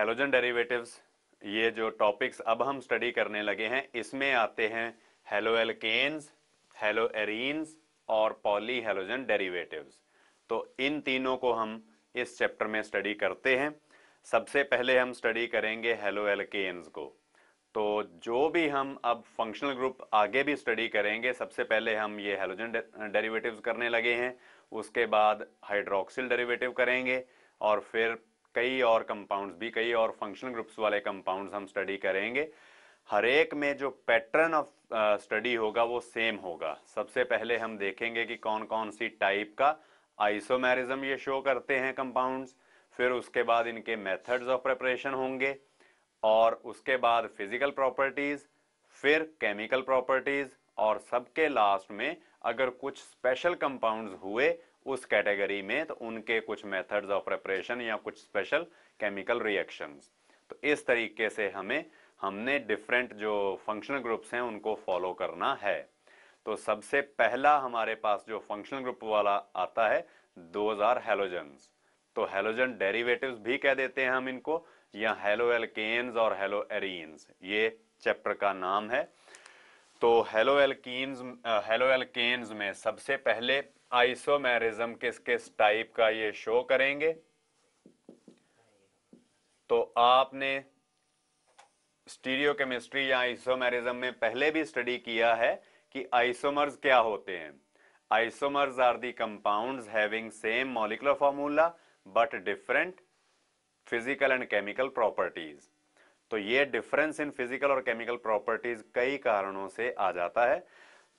Halogen derivatives ये जो topics अब हम स्टडी करने लगे हैं इसमें आते हैं हेलो एलकेन्स हेलो एरीन्स और पॉली हेलोजन डेरीवेटिवस तो इन तीनों को हम इस चैप्टर में स्टडी करते हैं सबसे पहले हम स्टडी करेंगे हेलो एल्केन्स को तो जो भी हम अब फंक्शनल ग्रुप आगे भी स्टडी करेंगे सबसे पहले हम ये हेलोजन डेरिवेटिव्स करने लगे हैं उसके बाद हाइड्रोक्सिल डेरिवेटिव करेंगे और फिर कई और कंपाउंड्स भी कई और फंक्शनल ग्रुप्स वाले कंपाउंड्स हम स्टडी करेंगे हर एक में जो पैटर्न ऑफ स्टडी होगा वो सेम होगा सबसे पहले हम देखेंगे कि कौन कौन सी टाइप का आइसोमेरिज्म ये शो करते हैं कंपाउंड्स फिर उसके बाद इनके मेथड्स ऑफ प्रिपरेशन होंगे और उसके बाद फिजिकल प्रॉपर्टीज़ फिर केमिकल प्रॉपर्टीज़ और सबके लास्ट में अगर कुछ स्पेशल कंपाउंड्स हुए उस कैटेगरी में तो उनके कुछ मेथड्स ऑफ प्रेपरेशन या कुछ स्पेशल केमिकल रिएक्शंस तो इस तरीके से हमें हमने डिफरेंट जो फंक्शनल ग्रुप्स हैं उनको फॉलो करना है तो सबसे पहला हमारे पास जो फंक्शनल ग्रुप वाला आता है दोज आर हेलोजन्स तो हेलोजन डेरिवेटिव्स भी कह देते हैं हम इनको या हेलो एल्केन्स और हेलो एरीन्स ये चैप्टर का नाम है तो हेलो एल्कीन्स हेलो एल्केन्स में सबसे पहले आइसोमेरिज्म किस किस टाइप का ये शो करेंगे तो आपने स्टीरियो केमिस्ट्री या आइसोमेरिज्म में पहले भी स्टडी किया है कि आइसोमर्स क्या होते हैं isomers are the compounds having same molecular formula but different physical and chemical properties तो ये डिफरेंस इन फिजिकल और केमिकल प्रॉपर्टीज कई कारणों से आ जाता है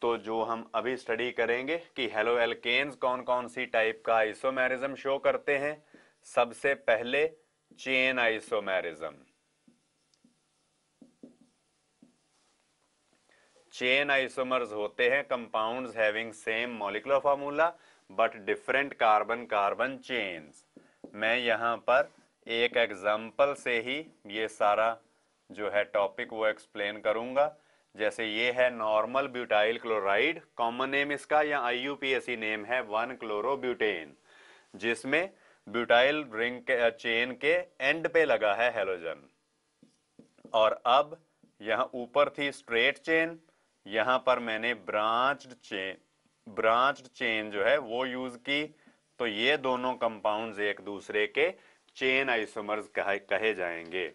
तो जो हम अभी स्टडी करेंगे कि हेलो एल्केन्स कौन कौन सी टाइप का आइसोमेरिज्म शो करते हैं सबसे पहले चेन आइसोमेरिज्म चेन आइसोमर्स होते हैं compounds having same molecular formula but different carbon carbon chains मैं यहां पर एक एग्जाम्पल से ही ये सारा जो है टॉपिक वो एक्सप्लेन करूंगा जैसे ये है normal butyl chloride common name इसका या आई नेम है वन क्लोरोब्यूटेन जिसमें ब्यूटाइल रिंग के चेन के एंड पे लगा है हेलोजन और अब यहाँ ऊपर थी स्ट्रेट चेन यहाँ पर मैंने ब्रांच्ड चेन ब्रांच्ड चेन जो है वो यूज की तो ये दोनों कंपाउंड्स एक दूसरे के चेन आइसोमर्स कहे, कहे जाएंगे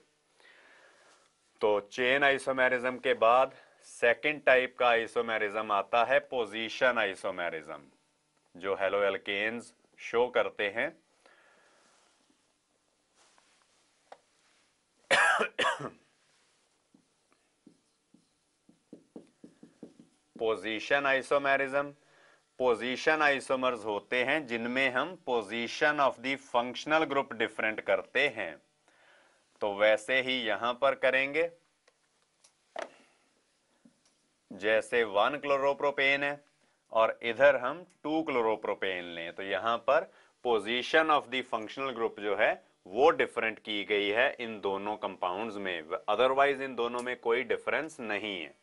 तो चेन आइसोमेरिज्म के बाद सेकेंड टाइप का आइसोमेरिज्म आता है पोजीशन आइसोमेरिज्म जो हेलो एल्केन्स शो करते हैं पोजीशन आइसोमेरिज्म पोजीशन आइसोमर्स होते हैं जिनमें हम position of the functional group different करते हैं तो वैसे ही यहां पर करेंगे जैसे वन क्लोरोप्रोपेन है और इधर हम टू क्लोरोप्रोपेन लें तो यहां पर position of the functional group जो है वो डिफरेंट की गई है इन दोनों कंपाउंड्स में अदरवाइज इन दोनों में कोई डिफरेंस नहीं है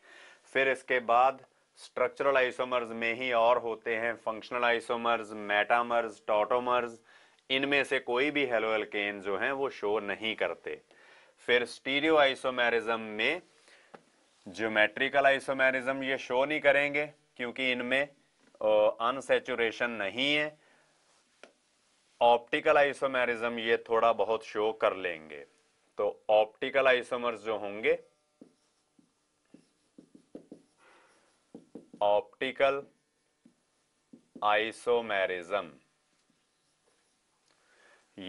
फिर इसके बाद स्ट्रक्चरल आइसोमर्स में ही और होते हैं फंक्शनल आइसोमर्स मेटामर्स टॉटोमर्स इनमें से कोई भी हेलो जो हैं वो शो नहीं करते फिर स्टीरियो आइसोमेरिज्म में ज्योमेट्रिकल आइसोमेरिज्म ये शो नहीं करेंगे क्योंकि इनमें अनसेचुरेशन नहीं है ऑप्टिकल आइसोमेरिज्म ये थोड़ा बहुत शो कर लेंगे तो ऑप्टिकल आइसोमर्स जो होंगे ऑप्टिकल आइसोमेरिज्म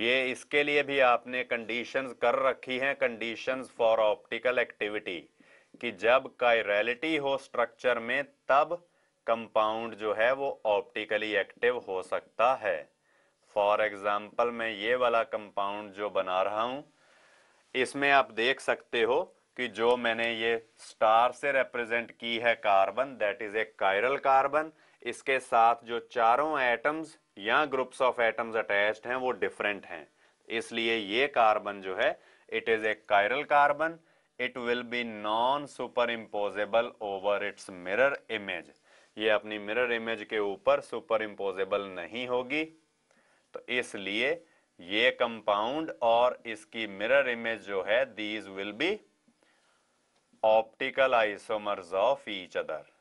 ये इसके लिए भी आपने कंडीशंस कर रखी हैं कंडीशंस फॉर ऑप्टिकल एक्टिविटी कि जब कायरेलिटी हो स्ट्रक्चर में तब कंपाउंड जो है वो ऑप्टिकली एक्टिव हो सकता है फॉर एग्जाम्पल मैं ये वाला कंपाउंड जो बना रहा हूँ इसमें आप देख सकते हो कि जो मैंने ये स्टार से रिप्रेजेंट की है carbon that is a chiral carbon इसके साथ जो चारों एटम्स या ग्रुप्स ऑफ एटम्स अटैच्ड हैं वो डिफरेंट हैं इसलिए ये कार्बन जो है it is a chiral carbon it will be non superimposable over its mirror image ये अपनी मिरर इमेज के ऊपर सुपर इम्पोजेबल नहीं होगी तो इसलिए ये कंपाउंड और इसकी मिरर इमेज जो है these will be optical isomers of each other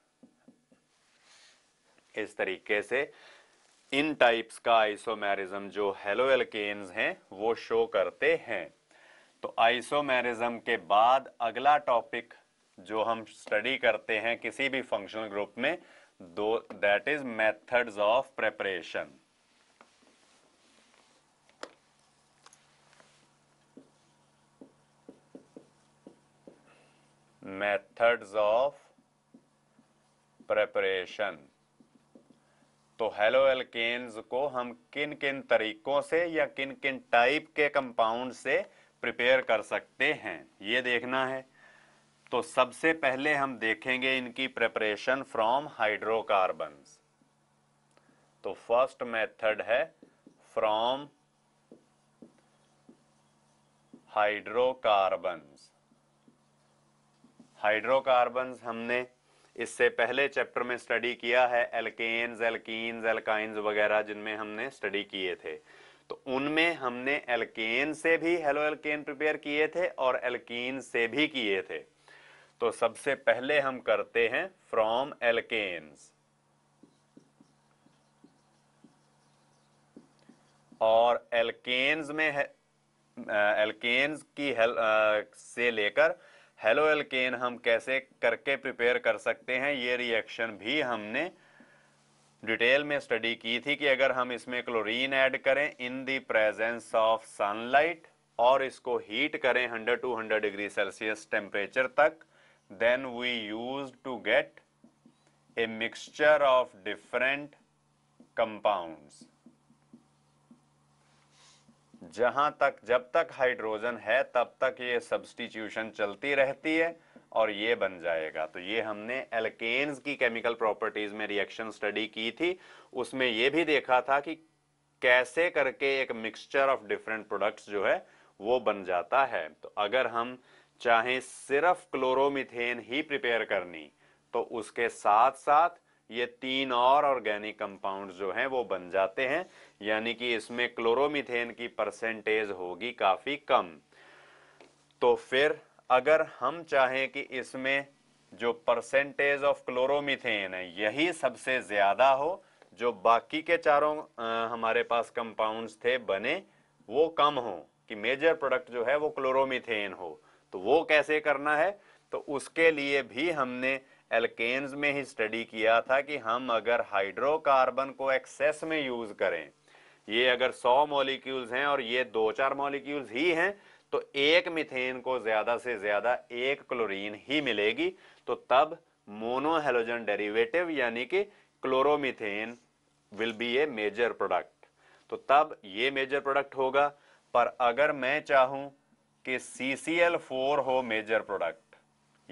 इस तरीके से इन टाइप्स का आइसोमेरिज्म जो हेलो एल्केन्स हैं वो शो करते हैं तो आइसोमेरिज्म के बाद अगला टॉपिक जो हम स्टडी करते हैं किसी भी फंक्शनल ग्रुप में दो that is methods of preparation methods of preparation तो हेलो एल्केन्स को हम किन किन तरीकों से या किन किन टाइप के कंपाउंड से प्रिपेयर कर सकते हैं ये देखना है तो सबसे पहले हम देखेंगे इनकी प्रिपरेशन फ्रॉम हाइड्रोकार्बन्स तो फर्स्ट मेथड है फ्रॉम हाइड्रोकार्बन्स हाइड्रोकार्बन्स हमने इससे पहले चैप्टर में स्टडी किया है एल्केन्स एल्कीन्स एल्काइन्स वगैरह जिनमें हमने स्टडी किए थे तो उनमें हमने एल्केन से भी हेलो एल्केन प्रिपेयर किए थे और एल्कीन से भी किए थे तो सबसे पहले हम करते हैं फ्रॉम एल्केन्स और एल्केन्स में एल्केन्स की हेल, आ, से लेकर हेलो एल्केन हम कैसे करके प्रिपेयर कर सकते हैं ये रिएक्शन भी हमने डिटेल में स्टडी की थी कि अगर हम इसमें क्लोरीन ऐड करें in the presence of sunlight और इसको हीट करें 100 टू 100 डिग्री सेल्सियस टेम्परेचर तक then we use to get a mixture of different compounds जहां तक जब तक हाइड्रोजन है तब तक ये सब्सटीट्यूशन चलती रहती है और ये बन जाएगा तो ये हमने एल्केन्स की केमिकल प्रॉपर्टीज में रिएक्शन स्टडी की थी उसमें ये भी देखा था कि कैसे करके एक मिक्सचर ऑफ डिफरेंट प्रोडक्ट्स जो है वो बन जाता है तो अगर हम चाहें सिर्फ क्लोरोमिथेन ही प्रिपेयर करनी तो उसके साथ साथ ये तीन और ऑर्गेनिक कंपाउंड जो हैं वो बन जाते हैं यानी कि इसमें क्लोरोमिथेन की परसेंटेज होगी काफी कम तो फिर अगर हम चाहें कि इसमें जो परसेंटेज ऑफ क्लोरोमिथेन है यही सबसे ज़्यादा हो जो बाकी के चारों आ, हमारे पास कंपाउंड्स थे बने वो कम हो कि मेजर प्रोडक्ट जो है वो क्लोरोमिथेन हो तो वो कैसे करना है तो उसके लिए भी हमने एल्केन्स में ही स्टडी किया था कि हम अगर हाइड्रोकार्बन को एक्सेस में यूज़ करें ये अगर 100 मॉलिक्यूल्स हैं और ये दो चार मॉलिक्यूल्स ही हैं तो एक मिथेन को ज्यादा से ज्यादा एक क्लोरीन ही मिलेगी तो तब मोनोहेलोजन डेरिवेटिव यानी कि chloromethane will be a major product तो तब ये मेजर प्रोडक्ट होगा पर अगर मैं चाहूं कि CCl4 हो मेजर प्रोडक्ट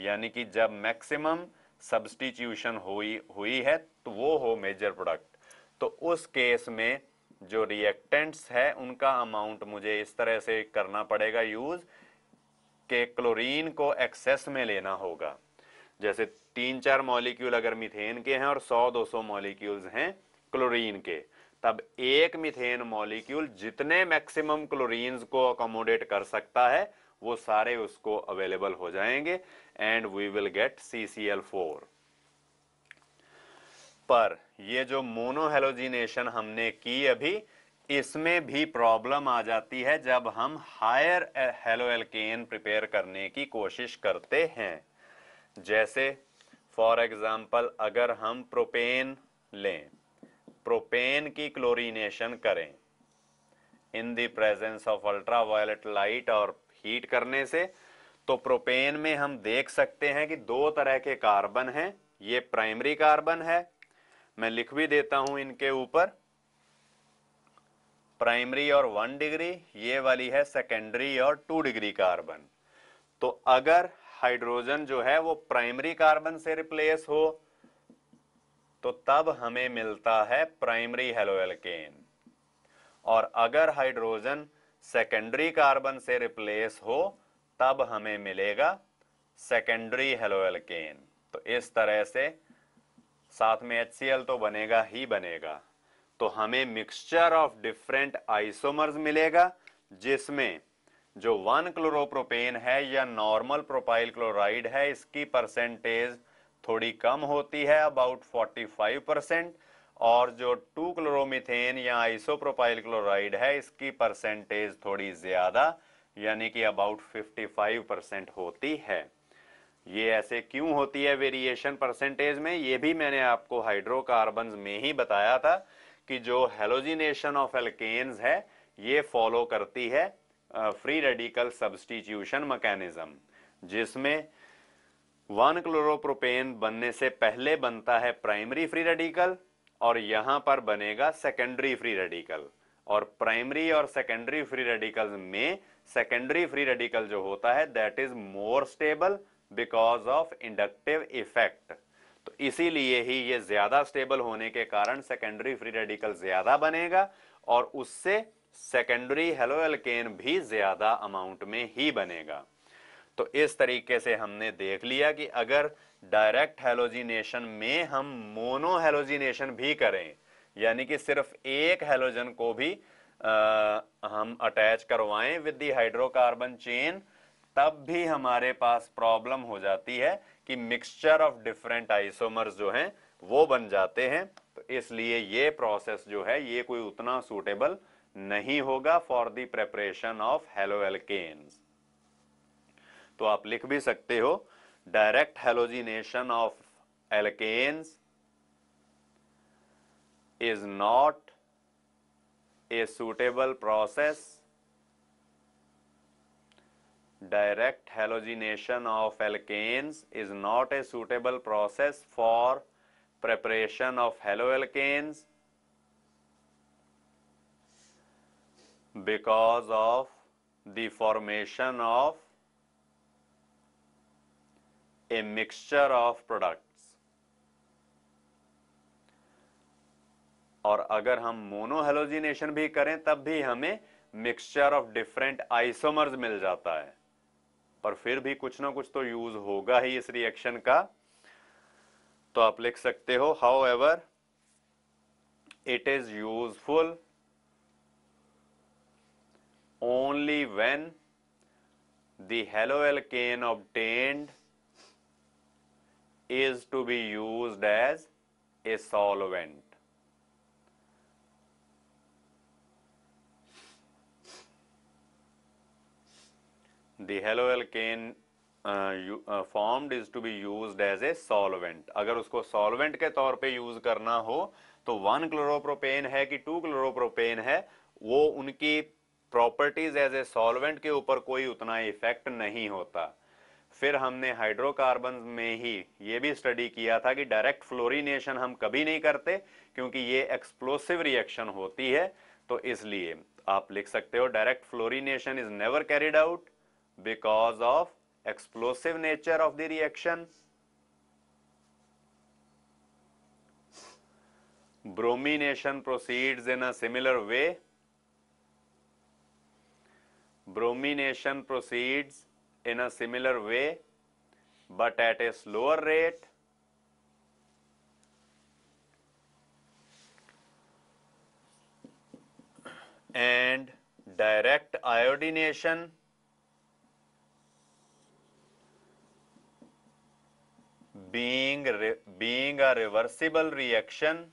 यानी कि जब मैक्सिमम सब्सटीट्यूशन हुई हुई है तो वो हो मेजर प्रोडक्ट तो उस केस में जो रिएक्टेंट्स है उनका अमाउंट मुझे इस तरह से करना पड़ेगा यूज़ के क्लोरीन को एक्सेस में लेना होगा जैसे तीन चार मॉलिक्यूल अगर मिथेन के हैं और 100-200 मॉलिक्यूल्स हैं क्लोरीन के तब एक मिथेन मॉलिक्यूल जितने मैक्सिमम क्लोरीन को अकोमोडेट कर सकता है वो सारे उसको अवेलेबल हो जाएंगे and we will get C C L four पर ये जो मोनोहेलोजिनेशन हमने की अभी इसमें भी प्रॉब्लम आ जाती है जब हम हायर हेलो एल्केन प्रिपेयर करने की कोशिश करते हैं जैसे फॉर एग्जांपल अगर हम प्रोपेन लें प्रोपेन की क्लोरीनेशन करें in the presence of ultra light और हीट करने से तो प्रोपेन में हम देख सकते हैं कि दो तरह के कार्बन हैं ये प्राइमरी कार्बन है मैं लिख भी देता हूं इनके ऊपर प्राइमरी और वन डिग्री ये वाली है सेकेंडरी और टू डिग्री कार्बन तो अगर हाइड्रोजन जो है वो प्राइमरी कार्बन से रिप्लेस हो तो तब हमें मिलता है प्राइमरी हेलो एल्केन और अगर हाइड्रोजन सेकेंडरी कार्बन से रिप्लेस हो तब हमें मिलेगा सेकेंडरी हेलो एल्केन तो इस तरह से साथ में एच तो बनेगा ही बनेगा तो हमें मिक्सचर ऑफ डिफरेंट आइसोमर्स मिलेगा जिसमें जो वन क्लोरोप्रोपेन है या नॉर्मल प्रोपाइल क्लोराइड है इसकी परसेंटेज थोड़ी कम होती है अबाउट 45 परसेंट और जो टू क्लोरोमिथेन या आइसोप्रोपाइल क्लोराइड है इसकी परसेंटेज थोड़ी ज़्यादा यानी कि अबाउट 55 परसेंट होती है ये ऐसे क्यों होती है वेरिएशन परसेंटेज में ये भी मैंने आपको हाइड्रोकार्बन में ही बताया था कि जो हेलोजिनेशन ऑफ एल्केन्स है ये फॉलो करती है फ्री रेडिकल सब्सटीट्यूशन मैकेनिज्म जिसमें वन क्लोरोप्रोपेन बनने से पहले बनता है प्राइमरी फ्री रेडिकल और यहां पर बनेगा सेकेंडरी फ्री रेडिकल और प्राइमरी और सेकेंडरी फ्री रेडिकल में सेकेंडरी फ्री रेडिकल जो होता है that is more stable because of inductive effect तो इसीलिए ही ये ज्यादा स्टेबल होने के कारण सेकेंडरी फ्री रेडिकल ज्यादा बनेगा और उससे सेकेंडरी हेलो एलकेन भी ज्यादा अमाउंट में ही बनेगा तो इस तरीके से हमने देख लिया कि अगर डायरेक्ट हेलोजिनेशन में हम मोनो हेलोजिनेशन भी करें यानी कि सिर्फ एक हेलोजन को भी आ, हम अटैच करवाएं विद दी हाइड्रोकार्बन चेन तब भी हमारे पास प्रॉब्लम हो जाती है कि मिक्सचर ऑफ डिफरेंट आइसोमर्स जो हैं वो बन जाते हैं तो इसलिए ये प्रोसेस जो है ये कोई उतना सूटेबल नहीं होगा for the preparation of hello haloalkanes तो आप लिख भी सकते हो direct halogenation of alkanes is not a suitable process direct halogenation of alkanes is not a suitable process for preparation of haloalkanes because of the formation of a mixture of products और अगर हम मोनोहेलोजिनेशन भी करें तब भी हमें mixture of different isomers मिल जाता है पर फिर भी कुछ ना कुछ तो यूज होगा ही इस रिएक्शन का तो आप लिख सकते हो however it is useful only when the halo alkane obtained is to be use as a solvent the haloalkane uh, uh, formed is to be used as a solvent अगर उसको solvent के तौर पे use करना हो तो one chloropropane है कि टू क्लोरोप्रोपेन है वो उनकी प्रॉपर्टीज एज ए solvent के ऊपर कोई उतना इफेक्ट नहीं होता फिर हमने हाइड्रोकार्बन में ही ये भी स्टडी किया था कि डायरेक्ट फ्लोरीनेशन हम कभी नहीं करते क्योंकि ये एक्सप्लोसिव रिएक्शन होती है तो इसलिए आप लिख सकते हो direct fluorination is never carried out because of explosive nature of the reaction. Bromination proceeds in a similar way. Bromination proceeds in a similar way but at a slower rate. and direct iodination being, re, being a reversible reaction,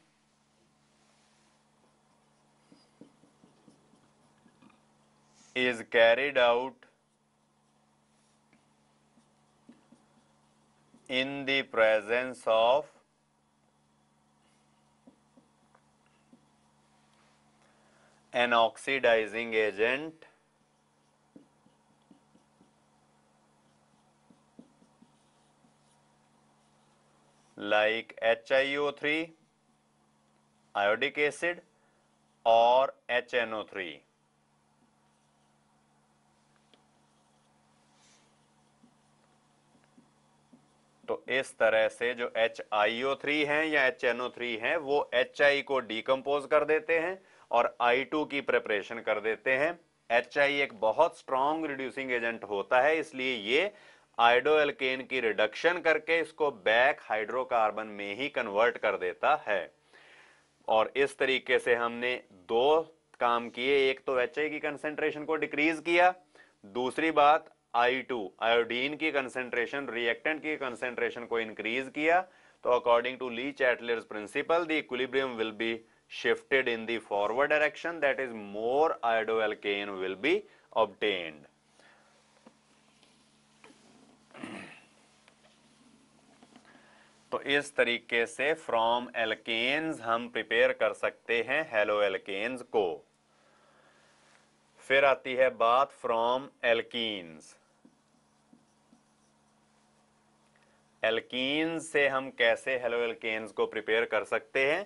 is carried out in the presence of an oxidizing agent like H three iodic acid और H N O three तो इस तरह से जो H three है या H N O three है वो एच आई को डिकम्पोज कर देते हैं और आई टू की प्रिपरेशन कर देते हैं एच आई एक बहुत स्ट्रॉन्ग रिड्यूसिंग एजेंट होता है इसलिए ये आइडो एल्केन की रिडक्शन करके इसको बैक हाइड्रोकार्बन में ही कन्वर्ट कर देता है और इस तरीके से हमने दो काम किए एक तो एच की कंसेंट्रेशन को डिक्रीज किया दूसरी बात आई टू आयोडीन की कंसेंट्रेशन रिएक्टेंट की कंसेंट्रेशन को इंक्रीज किया तो according to Le Chatelier's principle equilibrium will be shifted in the forward direction that is more iodoalkane will be तो इस तरीके से फ्रॉम एल्केन्स हम प्रिपेयर कर सकते हैं हेलो एल्केन्स को फिर आती है बात फ्रॉम एल्कीन्स एल्कीन्स से हम कैसे हेलो एल्केन्स को प्रिपेयर कर सकते हैं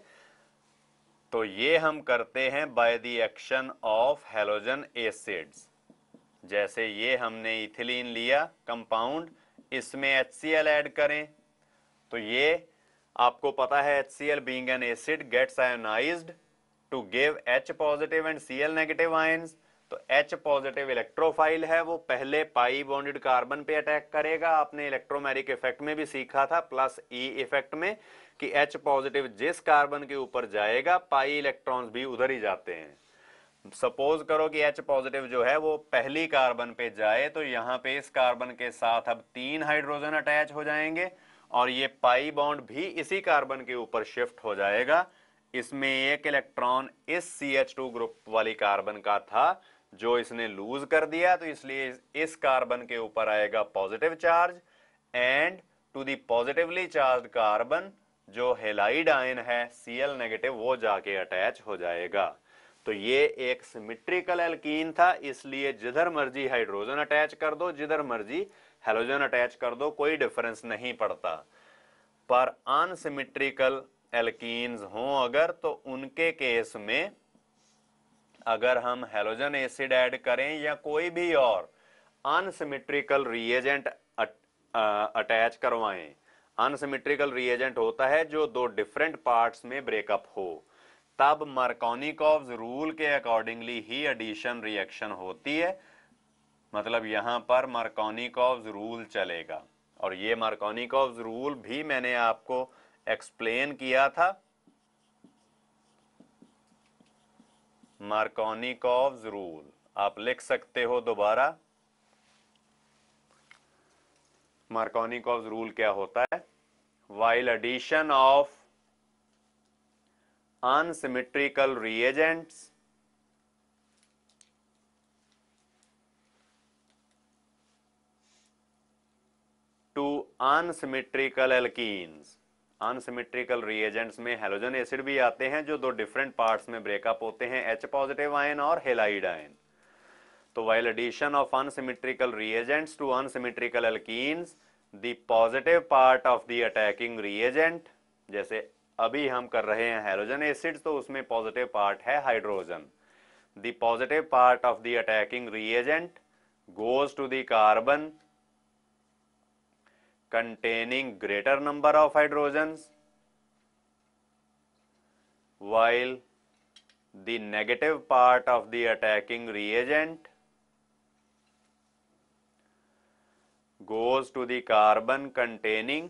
तो ये हम करते हैं by the action of halogen acids जैसे ये हमने इथिलीन लिया कंपाउंड इसमें एच सी एल ऐड करें तो ये आपको पता है HCl being an acid gets ionized to give H positive and Cl negative ions. तो H positive electrophile है वो पहले pi bonded carbon पे अटैक करेगा आपने इलेक्ट्रोमेरिक इफेक्ट में भी सीखा था प्लस E इफेक्ट में कि H पॉजिटिव जिस कार्बन के ऊपर जाएगा पाई इलेक्ट्रॉन्स भी उधर ही जाते हैं सपोज करो कि H पॉजिटिव जो है वो पहली कार्बन पे जाए तो यहां पे इस कार्बन के साथ अब तीन हाइड्रोजन अटैच हो जाएंगे और ये पाई बॉन्ड भी इसी कार्बन के ऊपर शिफ्ट हो जाएगा इसमें एक इलेक्ट्रॉन इस सी एच टू ग्रुप वाली कार्बन का था जो इसने लूज कर दिया तो इसलिए इस कार्बन के ऊपर आएगा positive charge and to the positively charge carbon जो हेलाइड आयन है सी एल नेगेटिव वो जाके अटैच हो जाएगा तो ये एक सिमिट्रिकल एल्कीन था इसलिए जिधर मर्जी हाइड्रोजन अटैच कर दो जिधर मर्जी हेलोजन अटैच कर दो कोई डिफरेंस नहीं पड़ता पर अनसिमिट्रिकल एल्कीन्स हो अगर तो उनके केस में अगर हम हेलोजन एसिड ऐड करें या कोई भी और अनसिमिट्रिकल रिएजेंट अटैच करवाएं अनसिमिट्रिकल रिएजेंट होता है जो दो डिफरेंट पार्ट्स में ब्रेकअप हो तब मरकोनिकॉव्स रूल के अकॉर्डिंगली ही एडिशन रिएक्शन होती है मतलब यहाँ पर मार्कोनिकॉव्स रूल चलेगा और ये मार्कोनिकॉव्स रूल भी मैंने आपको एक्सप्लेन किया था मार्कोनिकॉव्स रूल आप लिख सकते हो दोबारा मार्कोनिकॉव्स रूल क्या होता है while addition of unsymmetrical reagents to unsymmetrical alkenes unsymmetrical reagents में हेलोजन एसिड भी आते हैं जो दो डिफरेंट पार्ट्स में ब्रेकअप होते हैं एच पॉजिटिव आयन और हेलाइड आयन तो while addition of unsymmetrical reagents to unsymmetrical alkenes the positive part of the attacking reagent जैसे अभी हम कर रहे हैं हेलोजन एसिड तो उसमें पॉजिटिव पार्ट है hydrogen the positive part of the attacking reagent goes to the carbon containing greater number of hydrogens while the negative part of the attacking reagent goes to the carbon containing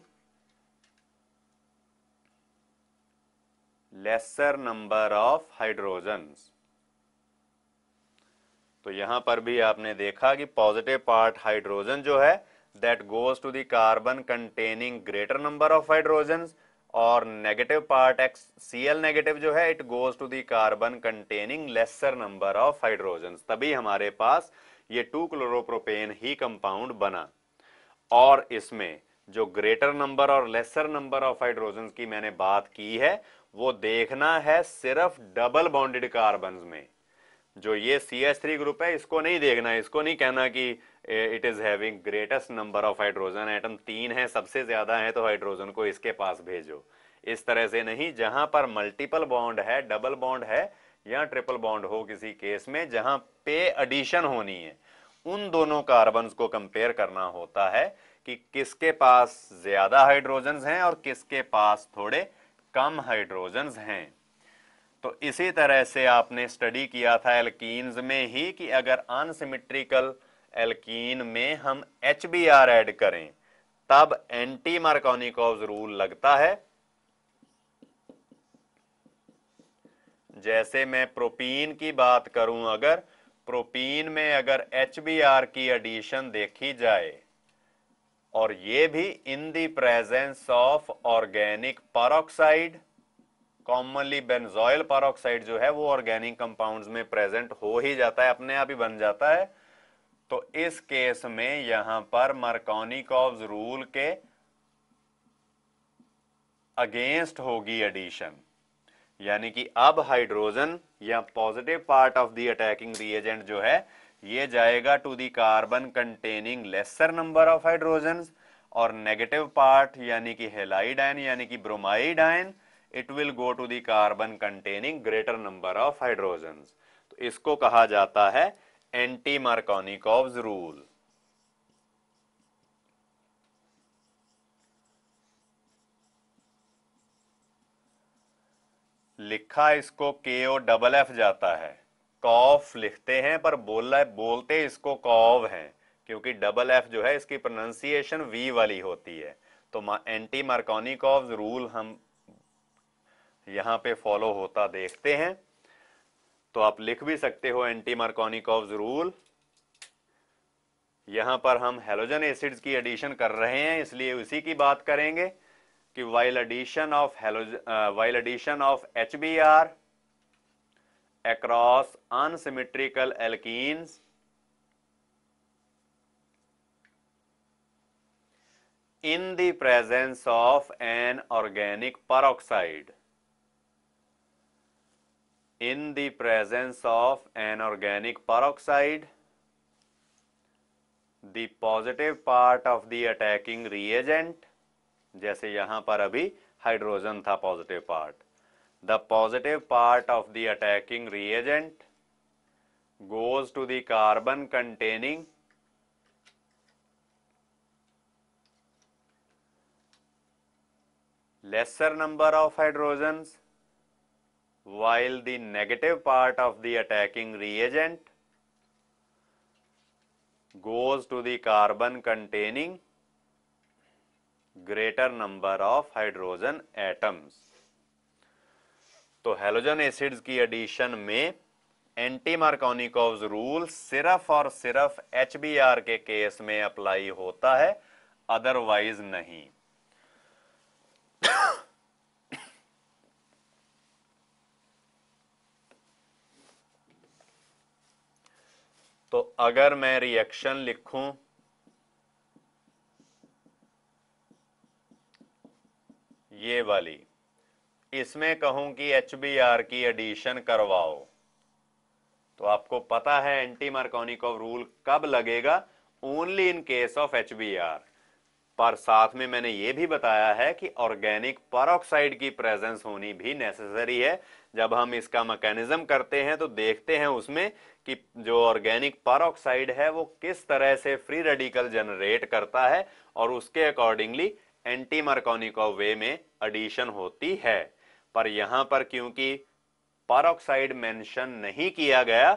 lesser number of hydrogens तो यहां पर भी आपने देखा कि positive part hydrogen जो है that goes to the carbon containing greater number of hydrogens और negative part X C L negative जो है it goes to the carbon containing lesser number of hydrogen तभी हमारे पास ये टू क्लोरोप्रोपेन ही कंपाउंड बना और इसमें जो ग्रेटर नंबर और लेसर नंबर ऑफ हाइड्रोजन की मैंने बात की है वो देखना है सिर्फ डबल बॉन्डेड कार्बन में जो ये सी एस थ्री ग्रुप है इसको नहीं देखना इसको नहीं कहना कि it is having greatest number of hydrogen atom तीन है सबसे ज़्यादा है तो हाइड्रोजन को इसके पास भेजो इस तरह से नहीं जहां पर मल्टीपल बॉन्ड है डबल बॉन्ड है या ट्रिपल बॉन्ड हो किसी केस में जहाँ पे एडिशन होनी है उन दोनों कार्बन को कंपेयर करना होता है कि किसके पास ज़्यादा हाइड्रोजन हैं और किसके पास थोड़े कम हाइड्रोजन हैं तो इसी तरह से आपने स्टडी किया था एल्कीन्स में ही कि अगर अनसिमिट्रिकल एल्कीन में हम एच बी आर एड करें तब एंटी मार्कोनिकोव रूल लगता है जैसे मैं प्रोपीन की बात करूं अगर प्रोपीन में अगर एच बी आर की एडिशन देखी जाए और ये भी in the presence of organic peroxide commonly benzoyl peroxide जो है वो ऑर्गेनिक कंपाउंड्स में प्रेजेंट हो ही जाता है अपने आप ही बन जाता है तो इस केस में यहां पर मरकॉनिकॉव रूल के अगेंस्ट होगी एडिशन यानी कि अब हाइड्रोजन या positive part of the attacking reagent जो है ये जाएगा to the carbon containing lesser number of hydrogen और नेगेटिव पार्ट यानी कि हेलाइड आयन यानी कि bromide ion it will go to the carbon containing greater number of hydrogen इसको कहा जाता है एंटी मार्कोनिकोव्स रूल लिखा इसको के ओ डबल एफ जाता है कॉफ लिखते हैं पर बोला बोलते इसको कॉव है क्योंकि डबल एफ जो है इसकी प्रोनाउंसिएशन वी वाली होती है तो एंटी मार्कोनिकॉव रूल हम यहां पे फॉलो होता देखते हैं तो आप लिख भी सकते हो एंटी मार्कोनिकॉव रूल यहां पर हम हेलोजन एसिड्स की एडिशन कर रहे हैं इसलिए उसी की बात करेंगे कि while addition of halo while addition of H B R across unsymmetrical alkene in the presence of an organic peroxide in the presence of anorganic peroxide the positive part of the attacking reagent जैसे यहां पर अभी hydrogen था positive part the positive part of the attacking reagent goes to the carbon containing lesser number of hydrogen while the negative part of the attacking reagent goes to the carbon containing greater number of hydrogen atoms. तो halogen acids की addition में anti Markovnikov rule सिर्फ और सिर्फ H के case में apply होता है अदरवाइज नहीं तो अगर मैं रिएक्शन लिखूं ये वाली इसमें कहूं कि एच बी आर की एडिशन करवाओ तो आपको पता है एंटी मार्कोनिकोव रूल कब लगेगा only in case of H B R पर साथ में मैंने ये भी बताया है कि ऑर्गेनिक परऑक्साइड की प्रेजेंस होनी भी नेसेसरी है जब हम इसका मैकेनिज्म करते हैं तो देखते हैं उसमें कि जो ऑर्गेनिक परऑक्साइड है वो किस तरह से फ्री रेडिकल जनरेट करता है और उसके अकॉर्डिंगली एंटी मार्कोनिको वे में एडिशन होती है पर यहाँ पर क्योंकि परऑक्साइड मेंशन नहीं किया गया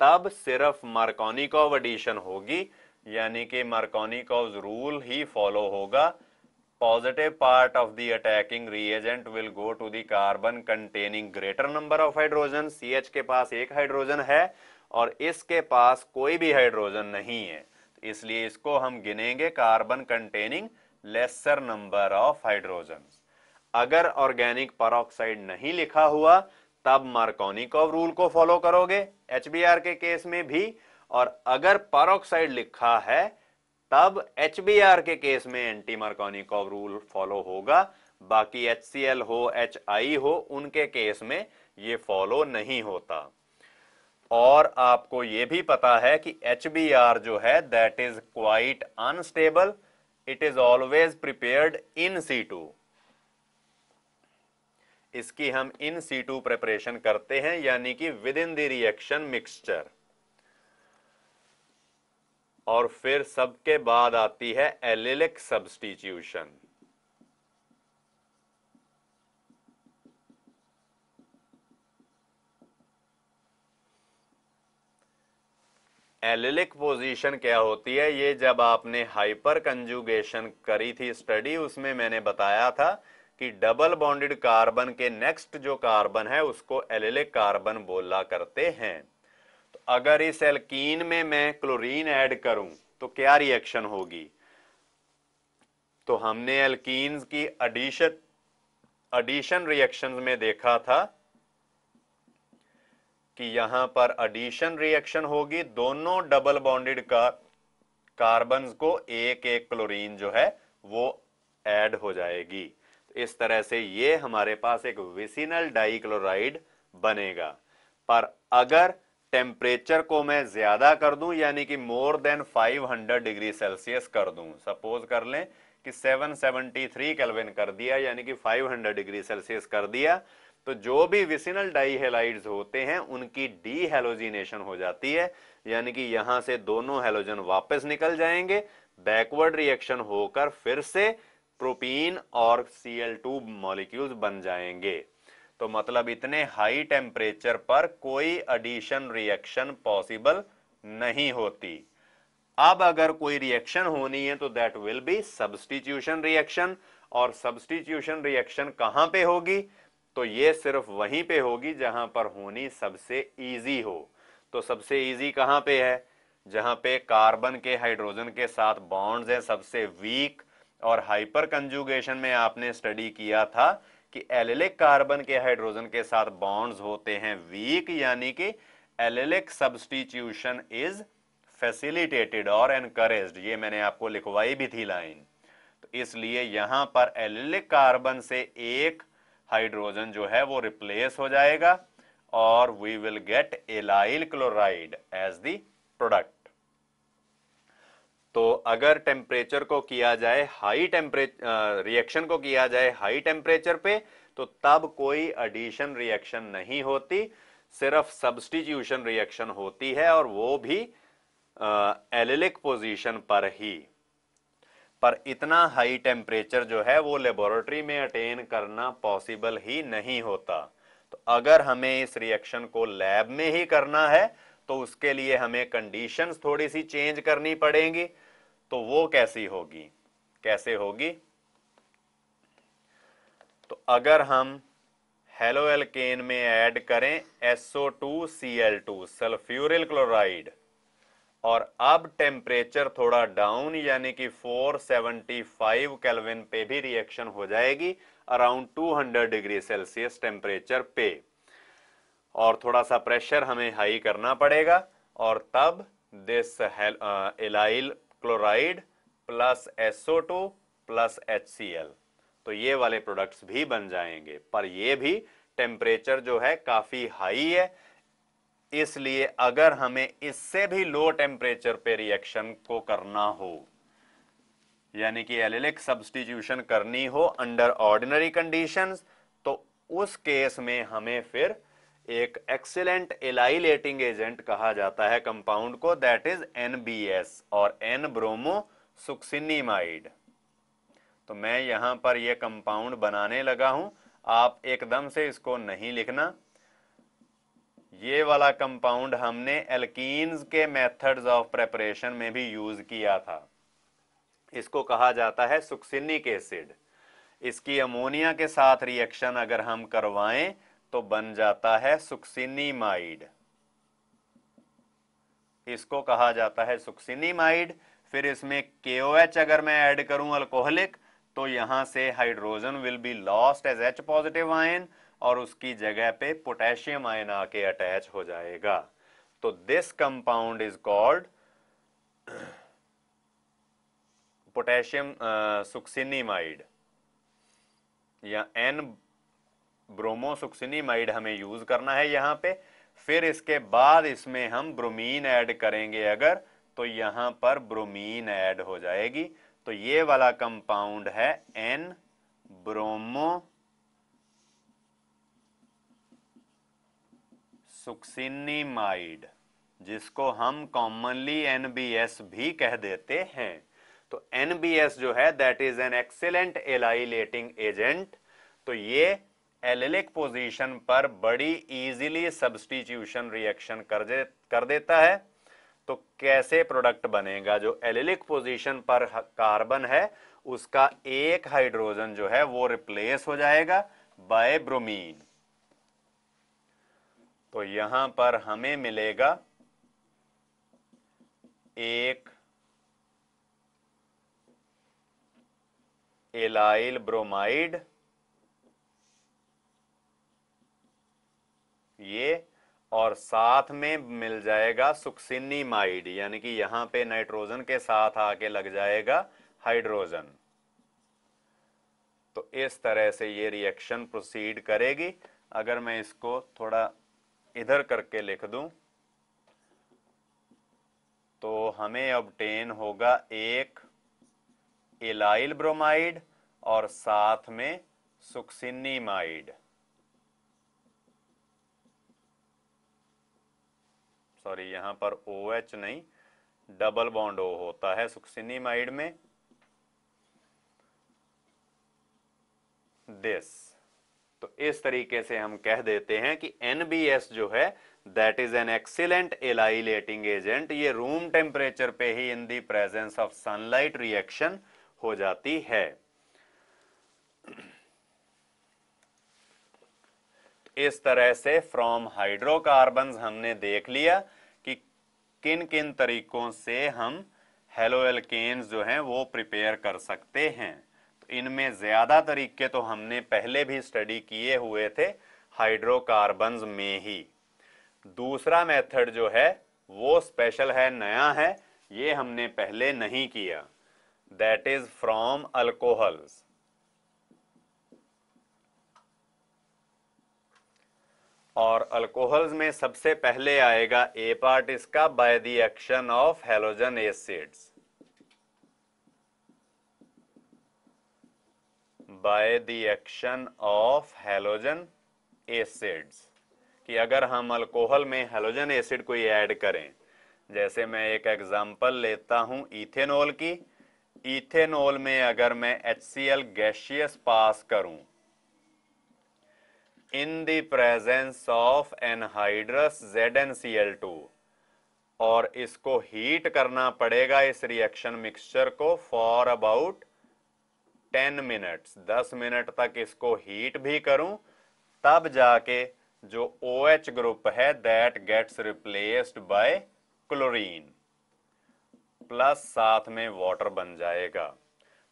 तब सिर्फ मार्कोनिकोव एडिशन होगी यानी कि मार्कोनी कॉज रूल ही फॉलो होगा positive part of of attacking reagent will go to to carbon containing greater number of hydrogen C H के पास एक हाइड्रोजन है और इसके पास कोई भी हाइड्रोजन नहीं है इसलिए इसको हम गिनेंगे carbon containing lesser number of hydrogen अगर ऑर्गेनिक परऑक्साइड नहीं लिखा हुआ तब मार्कोनिकॉव रूल को फॉलो करोगे एच के केस में भी और अगर परोक्साइड लिखा है तब एच के केस में एंटी मरकॉनिकॉव रूल फॉलो होगा बाकी एच हो एच हो उनके केस में ये फॉलो नहीं होता और आपको ये भी पता है कि एच जो है that is quite unstable it is always prepared in situ इसकी हम इन सी टू प्रिपरेशन करते हैं यानी कि within the reaction mixture और फिर सबके बाद आती है एलिलिक सब्स्टिट्यूशन एलिलिक पोजीशन क्या होती है ये जब आपने हाइपर कंजुगेशन करी थी स्टडी उसमें मैंने बताया था कि डबल बॉन्डेड कार्बन के नेक्स्ट जो कार्बन है उसको एलिलिक कार्बन बोला करते हैं अगर इस एल्कीन में मैं क्लोरीन ऐड करूं तो क्या रिएक्शन होगी तो हमने एल्कीन्स की एडिशन एडिशन रिएक्शंस में देखा था कि यहां पर एडिशन रिएक्शन होगी दोनों डबल बॉन्डेड का कार्बन को एक एक क्लोरीन जो है वो ऐड हो जाएगी इस तरह से ये हमारे पास एक विसिनल डाइक्लोराइड बनेगा पर अगर टेम्परेचर को मैं ज्यादा कर दूं यानी कि मोर देन 500 डिग्री सेल्सियस कर दूं सपोज कर लें कि 773 केल्विन कर दिया यानी कि 500 डिग्री सेल्सियस कर दिया तो जो भी विसिनल डाईहेलाइड्स होते हैं उनकी डीहेलोजिनेशन हो जाती है यानी कि यहाँ से दोनों हेलोजन वापस निकल जाएंगे बैकवर्ड रिएक्शन होकर फिर से प्रोपीन और सी एल टू मॉलिक्यूल्स बन जाएंगे तो मतलब इतने हाई टेम्परेचर पर कोई एडिशन रिएक्शन पॉसिबल नहीं होती अब अगर कोई रिएक्शन होनी है तो that will be substitution reaction और सब्सटीट्यूशन रिएक्शन कहाँ पे होगी तो ये सिर्फ वहीं पे होगी जहां पर होनी सबसे इजी हो तो सबसे इजी कहां पे है जहां पे कार्बन के हाइड्रोजन के साथ बॉन्ड्स हैं सबसे वीक और हाइपर कंजुगेशन में आपने स्टडी किया था कि एलिलिक कार्बन के हाइड्रोजन के साथ बॉन्ड्स होते हैं वीक यानी कि एलिलिक सब्सटीट्यूशन इज फैसिलिटेटेड और एनकरेज ये मैंने आपको लिखवाई भी थी लाइन तो इसलिए यहां पर एलिलिक कार्बन से एक हाइड्रोजन जो है वो रिप्लेस हो जाएगा और we will get allyl chloride as the product तो अगर टेम्परेचर को किया जाए हाई टेम्परेचर रिएक्शन को किया जाए हाई टेम्परेचर पे तो तब कोई एडिशन रिएक्शन नहीं होती सिर्फ सब्सटीट्यूशन रिएक्शन होती है और वो भी एलिलिक पोजीशन पर ही पर इतना हाई टेम्परेचर जो है वो लेबोरेटरी में अटेन करना पॉसिबल ही नहीं होता तो अगर हमें इस रिएक्शन को लैब में ही करना है तो उसके लिए हमें कंडीशंस थोड़ी सी चेंज करनी पड़ेंगी तो वो कैसी होगी कैसे होगी तो अगर हम हेलो एल्केन में ऐड करें SO2Cl2 सल्फ्यूरिल क्लोराइड और अब टेम्परेचर थोड़ा डाउन यानी कि 475 केल्विन पे भी रिएक्शन हो जाएगी अराउंड 200 डिग्री सेल्सियस टेम्परेचर पे और थोड़ा सा प्रेशर हमें हाई करना पड़ेगा और तब this allyl uh, chloride plus SO two plus H C L तो ये वाले प्रोडक्ट्स भी बन जाएंगे पर ये भी टेम्परेचर जो है काफ़ी हाई है इसलिए अगर हमें इससे भी लो टेम्परेचर पे रिएक्शन को करना हो यानी कि एलिलिक सब्सटीट्यूशन करनी हो अंडर ऑर्डिनरी कंडीशंस तो उस केस में हमें फिर एक एक्सेलेंट एलाइलेटिंग एजेंट कहा जाता है कंपाउंड को दैट इज एनबीएस और एन ब्रोमो सुक्सिनीमाइड तो मैं यहां पर यह कंपाउंड बनाने लगा हूं आप एकदम से इसको नहीं लिखना ये वाला कंपाउंड हमने एल्किन्स के मेथड्स ऑफ प्रेपरेशन में भी यूज किया था इसको कहा जाता है सुक्सिनिक एसिड इसकी अमोनिया के साथ रिएक्शन अगर हम करवाएं तो बन जाता है सुक्सिनीमाइड इसको कहा जाता है सुक्सिनीमाइड फिर इसमें के ओ एच अगर मैं ऐड करूं अल्कोहलिक तो यहां से hydrogen will be lost as H positive ion और उसकी जगह पे पोटेशियम आयन आके अटैच हो जाएगा तो this compound is called potassium succinimide या एन ब्रोमोसुक्सिनीमाइड हमें यूज करना है यहाँ पे फिर इसके बाद इसमें हम ब्रोमीन ऐड करेंगे अगर तो यहाँ पर ब्रोमीन ऐड हो जाएगी तो ये वाला कंपाउंड है एन ब्रोमो सुक्सिनीमाइड जिसको हम कॉमनली एनबीएस भी कह देते हैं तो एनबीएस जो है that is an excellent allylating agent तो ये एलिलिक पोजीशन पर बड़ी इजीली सब्सटीट्यूशन रिएक्शन कर दे कर देता है तो कैसे प्रोडक्ट बनेगा जो एलिलिक पोजीशन पर कार्बन है उसका एक हाइड्रोजन जो है वो रिप्लेस हो जाएगा बाय ब्रोमीन तो यहां पर हमें मिलेगा एक एलाइल ब्रोमाइड ये और साथ में मिल जाएगा सुक्सिनीमाइड यानी कि यहाँ पे नाइट्रोजन के साथ आके लग जाएगा हाइड्रोजन तो इस तरह से ये रिएक्शन प्रोसीड करेगी अगर मैं इसको थोड़ा इधर करके लिख दूं तो हमें ऑब्टेन होगा एक एलाइल ब्रोमाइड और साथ में सुक्सिनीमाइड सॉरी यहाँ पर ओ एच नहीं डबल बॉन्ड ओ होता है सुक्सिनीमाइड में दिस तो इस तरीके से हम कह देते हैं कि एनबीएस जो है that is an excellent allylating agent ये रूम टेम्परेचर पे ही in the presence of sunlight reaction हो जाती है इस तरह से फ्रॉम हाइड्रोकार्बन हमने देख लिया कि किन किन तरीकों से हम हेलो एल्केन्स जो हैं वो प्रिपेयर कर सकते हैं तो इनमें ज़्यादा तरीके तो हमने पहले भी स्टडी किए हुए थे हाइड्रोकार्बन्स में ही दूसरा मेथड जो है वो स्पेशल है नया है ये हमने पहले नहीं किया दैट इज़ फ्रॉम अल्कोहल्स और अल्कोहल्स में सबसे पहले आएगा ए पार्ट इसका by the action of halogen acids by the action of halogen acids कि अगर हम अल्कोहल में हेलोजन एसिड कोई ऐड करें जैसे मैं एक एग्जांपल लेता हूं इथेनॉल की इथेनॉल में अगर मैं एच सी गैशियस पास करूं in the presence of anhydrous ZnCl2 और इसको हीट करना पड़ेगा इस रिएक्शन मिक्सचर को फॉर अबाउट 10 मिनट्स 10 मिनट तक इसको हीट भी करूं तब जाके जो ओ OH ग्रुप है that gets replaced by chlorine plus साथ में वाटर बन जाएगा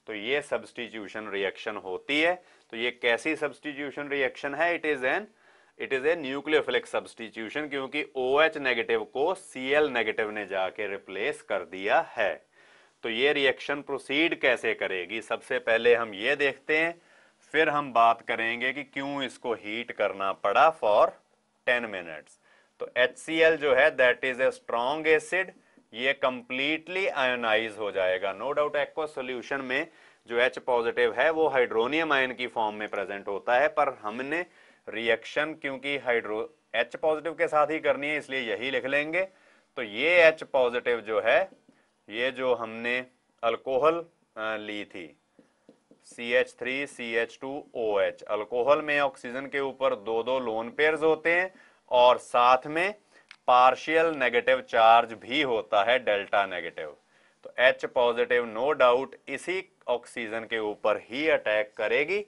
तो ये सब्स्टिट्यूशन रिएक्शन होती है तो ये कैसी सब्सटीट्यूशन रिएक्शन है it is an it is a nucleophilic substitution क्योंकि ओ OH नेगेटिव को सी एल नेगेटिव ने जाके रिप्लेस कर दिया है तो ये रिएक्शन प्रोसीड कैसे करेगी सबसे पहले हम ये देखते हैं फिर हम बात करेंगे कि क्यों इसको हीट करना पड़ा फॉर 10 मिनट्स तो HCl जो है that is a strong acid ये कंप्लीटली आयोनाइज हो जाएगा नो डाउट एक्वा सोल्यूशन में जो H पॉजिटिव है वो हाइड्रोनियम आयन की फॉर्म में प्रेजेंट होता है पर हमने रिएक्शन क्योंकि हाइड्रो H पॉजिटिव के साथ ही करनी है इसलिए यही लिख लेंगे तो ये H पॉजिटिव जो है ये जो हमने अल्कोहल ली थी ओ एच अल्कोहल में ऑक्सीजन के ऊपर दो दो लोन पेयर्स होते हैं और साथ में पार्शियल नेगेटिव चार्ज भी होता है डेल्टा नेगेटिव तो H पॉजिटिव नो डाउट इसी ऑक्सीजन के ऊपर ही अटैक करेगी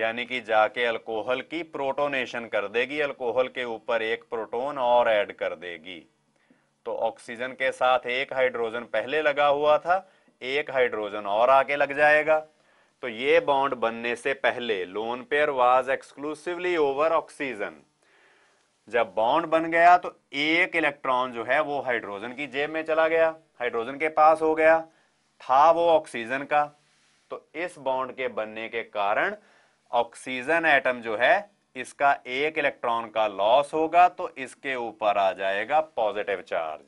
यानी कि जाके अल्कोहल की प्रोटोनेशन कर देगी अल्कोहल के ऊपर एक प्रोटोन और ऐड कर देगी तो ऑक्सीजन के साथ एक हाइड्रोजन पहले लगा हुआ था एक हाइड्रोजन और आके लग जाएगा तो ये बॉन्ड बनने से पहले lone pair was exclusively over oxygen जब बॉन्ड बन गया तो एक इलेक्ट्रॉन जो है वो हाइड्रोजन की जेब में चला गया हाइड्रोजन के पास हो गया था वो ऑक्सीजन का तो इस बॉन्ड के बनने के कारण ऑक्सीजन एटम जो है इसका एक इलेक्ट्रॉन का लॉस होगा तो इसके ऊपर आ जाएगा पॉजिटिव चार्ज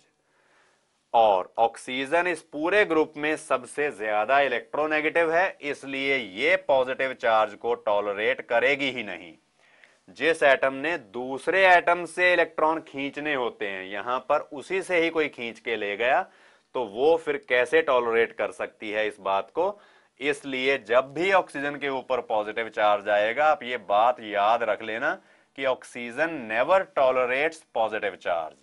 और ऑक्सीजन इस पूरे ग्रुप में सबसे ज्यादा इलेक्ट्रोनेगेटिव है इसलिए यह पॉजिटिव चार्ज को टॉलरेट करेगी ही नहीं जिस एटम ने दूसरे एटम से इलेक्ट्रॉन खींचने होते हैं यहां पर उसी से ही कोई खींच के ले गया तो वो फिर कैसे टॉलरेट कर सकती है इस बात को इसलिए जब भी ऑक्सीजन के ऊपर पॉजिटिव चार्ज आएगा आप ये बात याद रख लेना कि oxygen never tolerates positive charge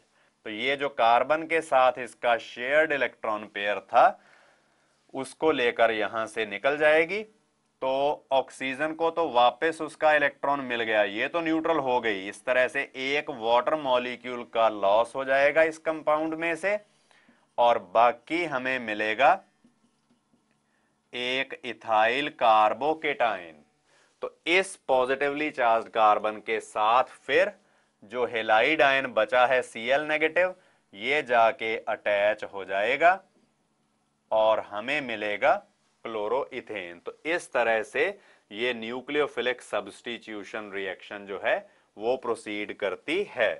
तो ये जो कार्बन के साथ इसका शेयर्ड इलेक्ट्रॉन पेयर था उसको लेकर यहां से निकल जाएगी तो ऑक्सीजन को तो वापस उसका इलेक्ट्रॉन मिल गया ये तो न्यूट्रल हो गई इस तरह से एक वाटर मॉलिक्यूल का लॉस हो जाएगा इस कंपाउंड में से और बाकी हमें मिलेगा एक इथाइल कार्बोकेटाइन तो इस पॉजिटिवली चार्ज कार्बन के साथ फिर जो हेलाइड आयन बचा है Cl नेगेटिव ये जाके अटैच हो जाएगा और हमें मिलेगा क्लोरोइथेन तो इस तरह से ये न्यूक्लियोफिलिक सब्सटीट्यूशन रिएक्शन जो है वो प्रोसीड करती है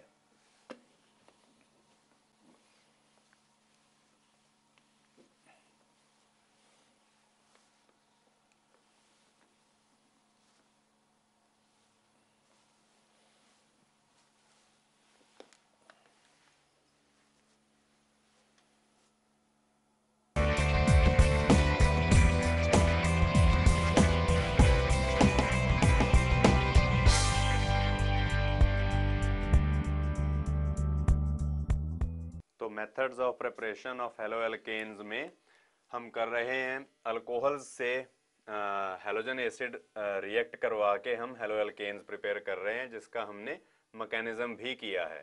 methods of preparation of hello alkanes में हम कर रहे हैं अल्कोहल से हेलोजन एसिड रिएक्ट करवा के हम हेलो एल्केन्स प्रिपेयर कर रहे हैं जिसका हमने मकैनिज़म भी किया है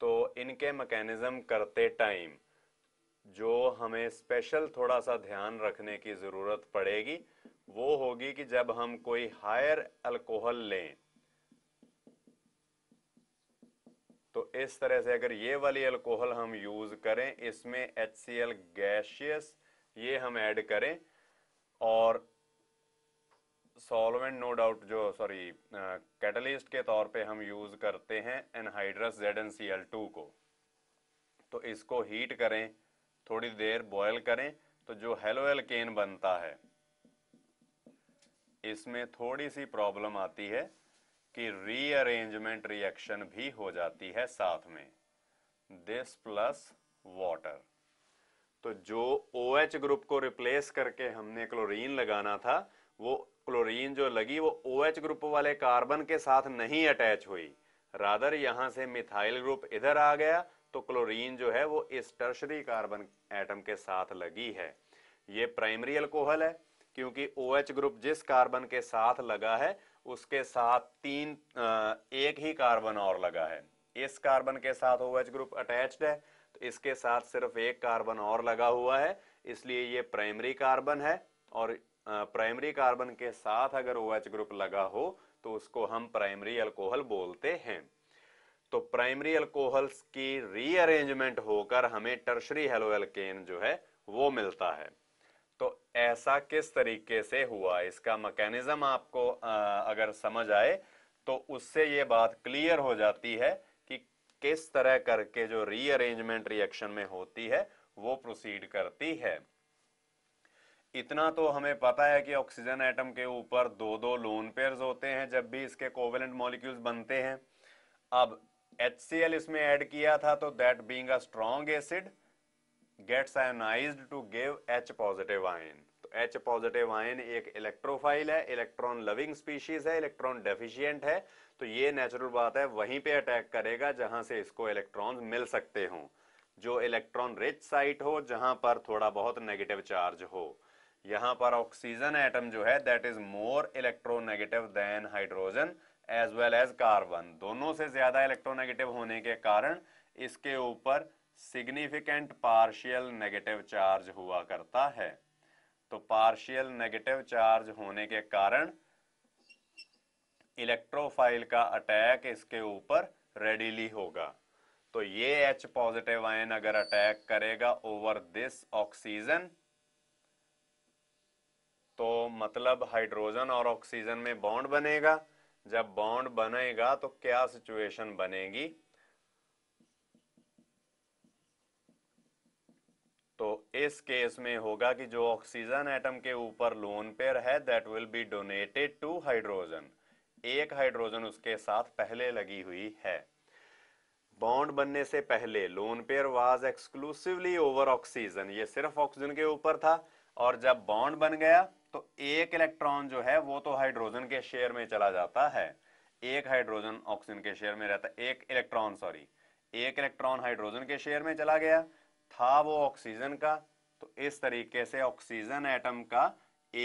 तो इनके मकैनिज़म करते टाइम जो हमें स्पेशल थोड़ा सा ध्यान रखने की ज़रूरत पड़ेगी वो होगी कि जब हम कोई हायर अल्कोहल लें तो इस तरह से अगर ये वाली अल्कोहल हम यूज़ करें इसमें एच सी एल गैशियस ये हम ऐड करें और सॉल्वेंट नो डाउट जो सॉरी कैटलिस्ट के तौर पे हम यूज़ करते हैं anhydrous Z N C L two को तो इसको हीट करें थोड़ी देर बॉयल करें तो जो हेलो एलकेन बनता है इसमें थोड़ी सी प्रॉब्लम आती है की रीअरेंजमेंट रिएक्शन भी हो जाती है साथ में दिस प्लस वाटर तो जो ओ OH ग्रुप को रिप्लेस करके हमने क्लोरीन लगाना था वो क्लोरीन जो लगी वो ओ OH ग्रुप वाले कार्बन के साथ नहीं अटैच हुई रादर यहां से मिथाइल ग्रुप इधर आ गया तो क्लोरीन जो है वो इस टर्शरी कार्बन एटम के साथ लगी है ये प्राइमरी अल्कोहल है क्योंकि ओ OH ग्रुप जिस कार्बन के साथ लगा है उसके साथ तीन एक ही कार्बन और लगा है इस कार्बन के साथ ओ एच ग्रुप अटैच्ड है तो इसके साथ सिर्फ एक कार्बन और लगा हुआ है इसलिए ये प्राइमरी कार्बन है और प्राइमरी कार्बन के साथ अगर ओ एच ग्रुप लगा हो तो उसको हम प्राइमरी अल्कोहल बोलते हैं तो प्राइमरी अल्कोहल्स की रीअरेंजमेंट होकर हमें टर्शरी हेलोएल्केन जो है वो मिलता है तो ऐसा किस तरीके से हुआ इसका मैकेनिज्म आपको आ, अगर समझ आए तो उससे ये बात क्लियर हो जाती है कि किस तरह करके जो रीअरेंजमेंट रिएक्शन में होती है वो प्रोसीड करती है इतना तो हमें पता है कि ऑक्सीजन एटम के ऊपर दो दो लोन पेयर्स होते हैं जब भी इसके कोवेलेंट मॉलिक्यूल्स बनते हैं अब एच इसमें ऐड किया था तो that being a strong acid gets ionized to give H positive ion तो एच पॉजिटिव आयन एक इलेक्ट्रोफाइल है इलेक्ट्रॉन लविंग स्पीशीज है इलेक्ट्रॉन डेफिशिएंट है तो ये नेचुरल बात है वहीं पे अटैक करेगा जहां से इसको इलेक्ट्रॉन मिल सकते हो जो इलेक्ट्रॉन रिच साइट हो जहां पर थोड़ा बहुत नेगेटिव चार्ज हो यहां पर ऑक्सीजन एटम जो है that is more electronegative than hydrogen as well as carbon दोनों से ज्यादा इलेक्ट्रोनेगेटिव होने के कारण इसके ऊपर सिग्निफिकेंट पार्शियल नेगेटिव चार्ज हुआ करता है तो पार्शियल नेगेटिव चार्ज होने के कारण इलेक्ट्रोफाइल का अटैक इसके ऊपर रेडीली होगा तो ये एच पॉजिटिव आयन अगर अटैक करेगा ओवर दिस ऑक्सीजन तो मतलब हाइड्रोजन और ऑक्सीजन में बॉन्ड बनेगा जब बॉन्ड बनेगा तो क्या सिचुएशन बनेगी तो इस केस में होगा कि जो ऑक्सीजन एटम के ऊपर लोन पेयर है that will be donated to hydrogen एक हाइड्रोजन उसके साथ पहले लगी हुई है बॉन्ड बनने से पहले lone pair was exclusively over oxygen ये सिर्फ ऑक्सीजन के ऊपर था और जब बॉन्ड बन गया तो एक इलेक्ट्रॉन जो है वो तो हाइड्रोजन के शेयर में चला जाता है एक हाइड्रोजन ऑक्सीजन के शेयर में रहता है एक इलेक्ट्रॉन सॉरी एक इलेक्ट्रॉन हाइड्रोजन के शेयर में चला गया था वो ऑक्सीजन का तो इस तरीके से ऑक्सीजन एटम का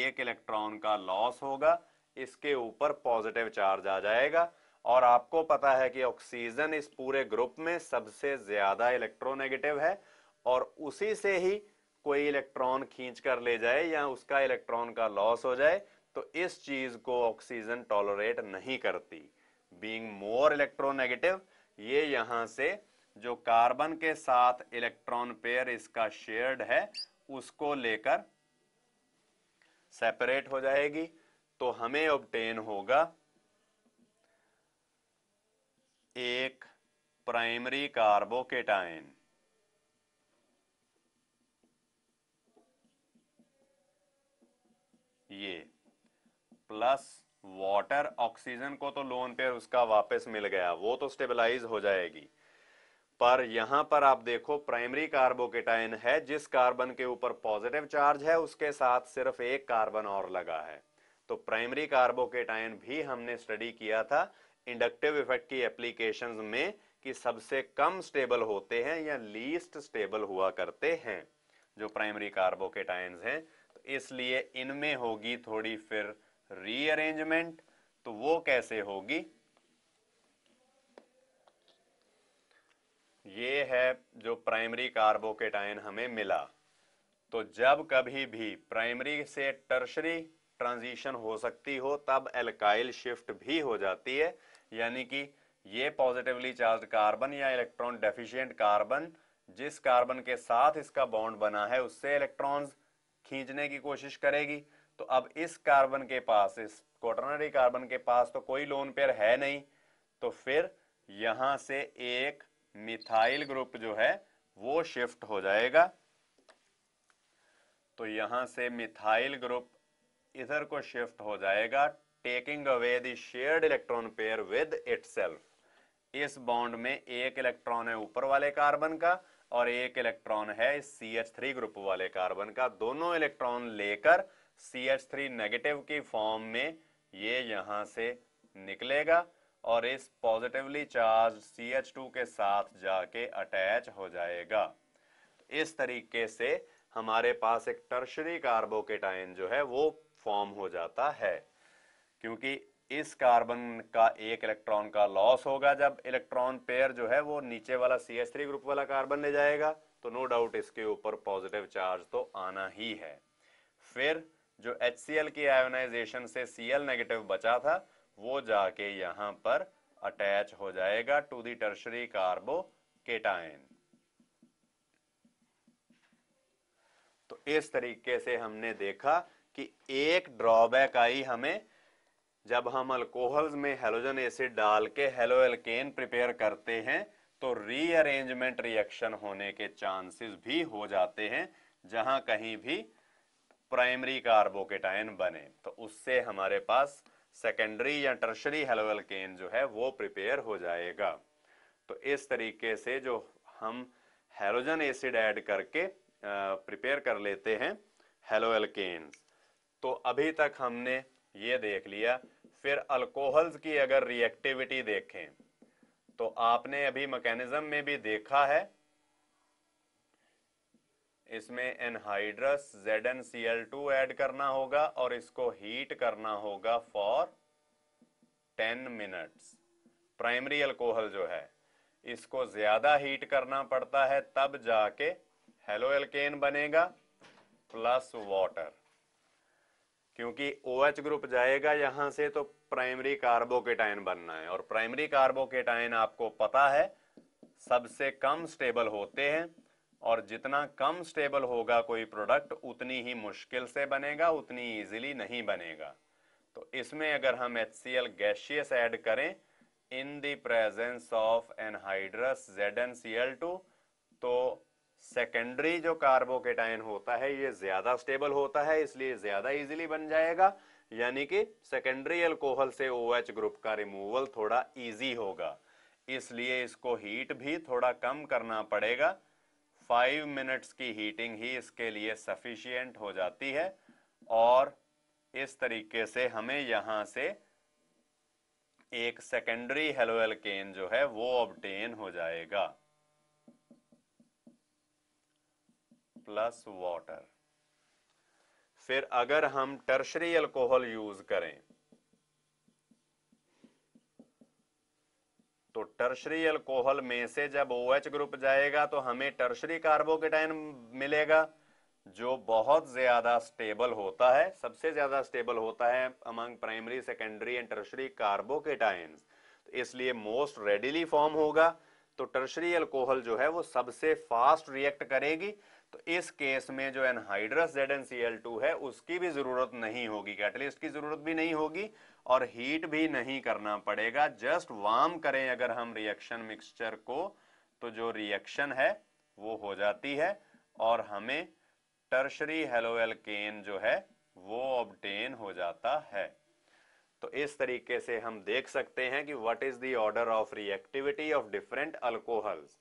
एक इलेक्ट्रॉन का लॉस होगा इसके ऊपर पॉजिटिव चार्ज आ जाएगा और आपको पता है कि ऑक्सीजन इस पूरे ग्रुप में सबसे ज्यादा इलेक्ट्रोनेगेटिव है और उसी से ही कोई इलेक्ट्रॉन खींच कर ले जाए या उसका इलेक्ट्रॉन का लॉस हो जाए तो इस चीज को ऑक्सीजन टॉलरेट नहीं करती बींग मोर इलेक्ट्रोनेगेटिव ये यहां से जो कार्बन के साथ इलेक्ट्रॉन पेयर इसका शेयर्ड है उसको लेकर सेपरेट हो जाएगी तो हमें ऑब्टेन होगा एक प्राइमरी कार्बोकेटाइन ये प्लस वाटर ऑक्सीजन को तो लोन पेयर उसका वापस मिल गया वो तो स्टेबलाइज हो जाएगी पर यहां पर आप देखो प्राइमरी कार्बोकेटाइन है जिस कार्बन के ऊपर पॉजिटिव चार्ज है उसके साथ सिर्फ एक कार्बन और लगा है तो प्राइमरी कार्बोकेटाइन भी हमने स्टडी किया था इंडक्टिव इफेक्ट की एप्लीकेशंस में कि सबसे कम स्टेबल होते हैं या लीस्ट स्टेबल हुआ करते हैं जो प्राइमरी कार्बोकेटाइन है तो इसलिए इनमें होगी थोड़ी फिर रीअरेंजमेंट तो वो कैसे होगी ये है जो प्राइमरी कार्बोकेटाइन हमें मिला तो जब कभी भी प्राइमरी से टर्शरी ट्रांजिशन हो सकती हो तब एल्काइल शिफ्ट भी हो जाती है यानी कि ये पॉजिटिवली चार्ज कार्बन या इलेक्ट्रॉन डेफिशिएंट कार्बन जिस कार्बन के साथ इसका बॉन्ड बना है उससे इलेक्ट्रॉन्स खींचने की कोशिश करेगी तो अब इस कार्बन के पास इस क्वार्टनरी कार्बन के पास तो कोई लोन पेयर है नहीं तो फिर यहां से एक मिथाइल ग्रुप जो है वो शिफ्ट हो जाएगा तो यहां से मिथाइल ग्रुप इधर को शिफ्ट हो जाएगा taking away the shared electron pair with self इस बॉन्ड में एक इलेक्ट्रॉन है ऊपर वाले कार्बन का और एक इलेक्ट्रॉन है सी एच थ्री ग्रुप वाले कार्बन का दोनों इलेक्ट्रॉन लेकर सी एच थ्री नेगेटिव की फॉर्म में ये यहां से निकलेगा और इस positively charge C H two के साथ जाके अटैच हो जाएगा इस तरीके से हमारे पास एक टर्शरी कार्बोकेटाइन जो है वो फॉर्म हो जाता है क्योंकि इस कार्बन का एक इलेक्ट्रॉन का लॉस होगा जब इलेक्ट्रॉन पेयर जो है वो नीचे वाला सी एच थ्री ग्रुप वाला कार्बन ले जाएगा तो नो डाउट इसके ऊपर पॉजिटिव चार्ज तो आना ही है फिर जो एच सी एल की आयोनाइजेशन से सी एल नेगेटिव बचा था वो जाके यहाँ पर अटैच हो जाएगा टू दी टर्शरी केटाइन तो इस तरीके से हमने देखा कि एक ड्रॉबैक आई हमें जब हम अल्कोहल्स में हेलोजन एसिड डाल के हेलो एलकेन प्रिपेयर करते हैं तो रीअरेंजमेंट रिएक्शन होने के चांसेस भी हो जाते हैं जहां कहीं भी प्राइमरी कार्बोकेटाइन बने तो उससे हमारे पास सेकेंडरी या टर्शरी केन जो है वो प्रिपेयर हो जाएगा तो इस तरीके से जो हम हेलोजन एसिड ऐड करके प्रिपेयर कर लेते हैं केन तो अभी तक हमने ये देख लिया फिर अल्कोहल्स की अगर रिएक्टिविटी देखें तो आपने अभी मैकेनिज्म में भी देखा है इसमें एनहाइड्रस ZnCl2 ऐड करना होगा और इसको हीट करना होगा फॉर 10 मिनट्स प्राइमरी अल्कोहल जो है इसको ज्यादा हीट करना पड़ता है तब जाके हेलो एल्केन बनेगा प्लस वाटर क्योंकि ओ OH ग्रुप जाएगा यहां से तो प्राइमरी कार्बोकेटाइन बनना है और प्राइमरी कार्बोकेटाइन आपको पता है सबसे कम स्टेबल होते हैं और जितना कम स्टेबल होगा कोई प्रोडक्ट उतनी ही मुश्किल से बनेगा उतनी इजीली नहीं बनेगा तो इसमें अगर हम H C L gaseous add करें in presence of anhydrous Z N C L two तो सेकेंडरी जो कार्बोकेटाइन होता है ये ज्यादा स्टेबल होता है इसलिए ज्यादा इजीली बन जाएगा यानी कि सेकेंडरी एल्कोहल से ओ OH ग्रुप का रिमूवल थोड़ा इजी होगा इसलिए इसको हीट भी थोड़ा कम करना पड़ेगा फाइव मिनट्स की हीटिंग ही इसके लिए सफिशियंट हो जाती है और इस तरीके से हमें यहां से एक सेकेंडरी हेलोएल केन जो है वो ऑब्टेन हो जाएगा प्लस वाटर फिर अगर हम टर्शरी अल्कोहल यूज करें तो टर्शरी अल्कोहल में से जब ओ OH ग्रुप जाएगा तो हमें टर्शरी कार्बोकेटाइन मिलेगा जो बहुत ज्यादा स्टेबल होता है सबसे ज्यादा स्टेबल होता है among primary secondary and tertiary carbocation इसलिए मोस्ट रेडिली फॉर्म होगा तो टर्शरी अल्कोहल जो है वो सबसे फास्ट रिएक्ट करेगी तो इस केस में जो एनहाइड्रस जेड है उसकी भी जरूरत नहीं होगी कैटलिस्ट की जरूरत भी नहीं होगी और हीट भी नहीं करना पड़ेगा जस्ट वार्म करें अगर हम रिएक्शन मिक्सचर को तो जो रिएक्शन है वो हो जाती है और हमें टर्शरी हेलोएलकेन जो है वो ऑबटेन हो जाता है तो इस तरीके से हम देख सकते हैं कि what is the order of reactivity of different alcohols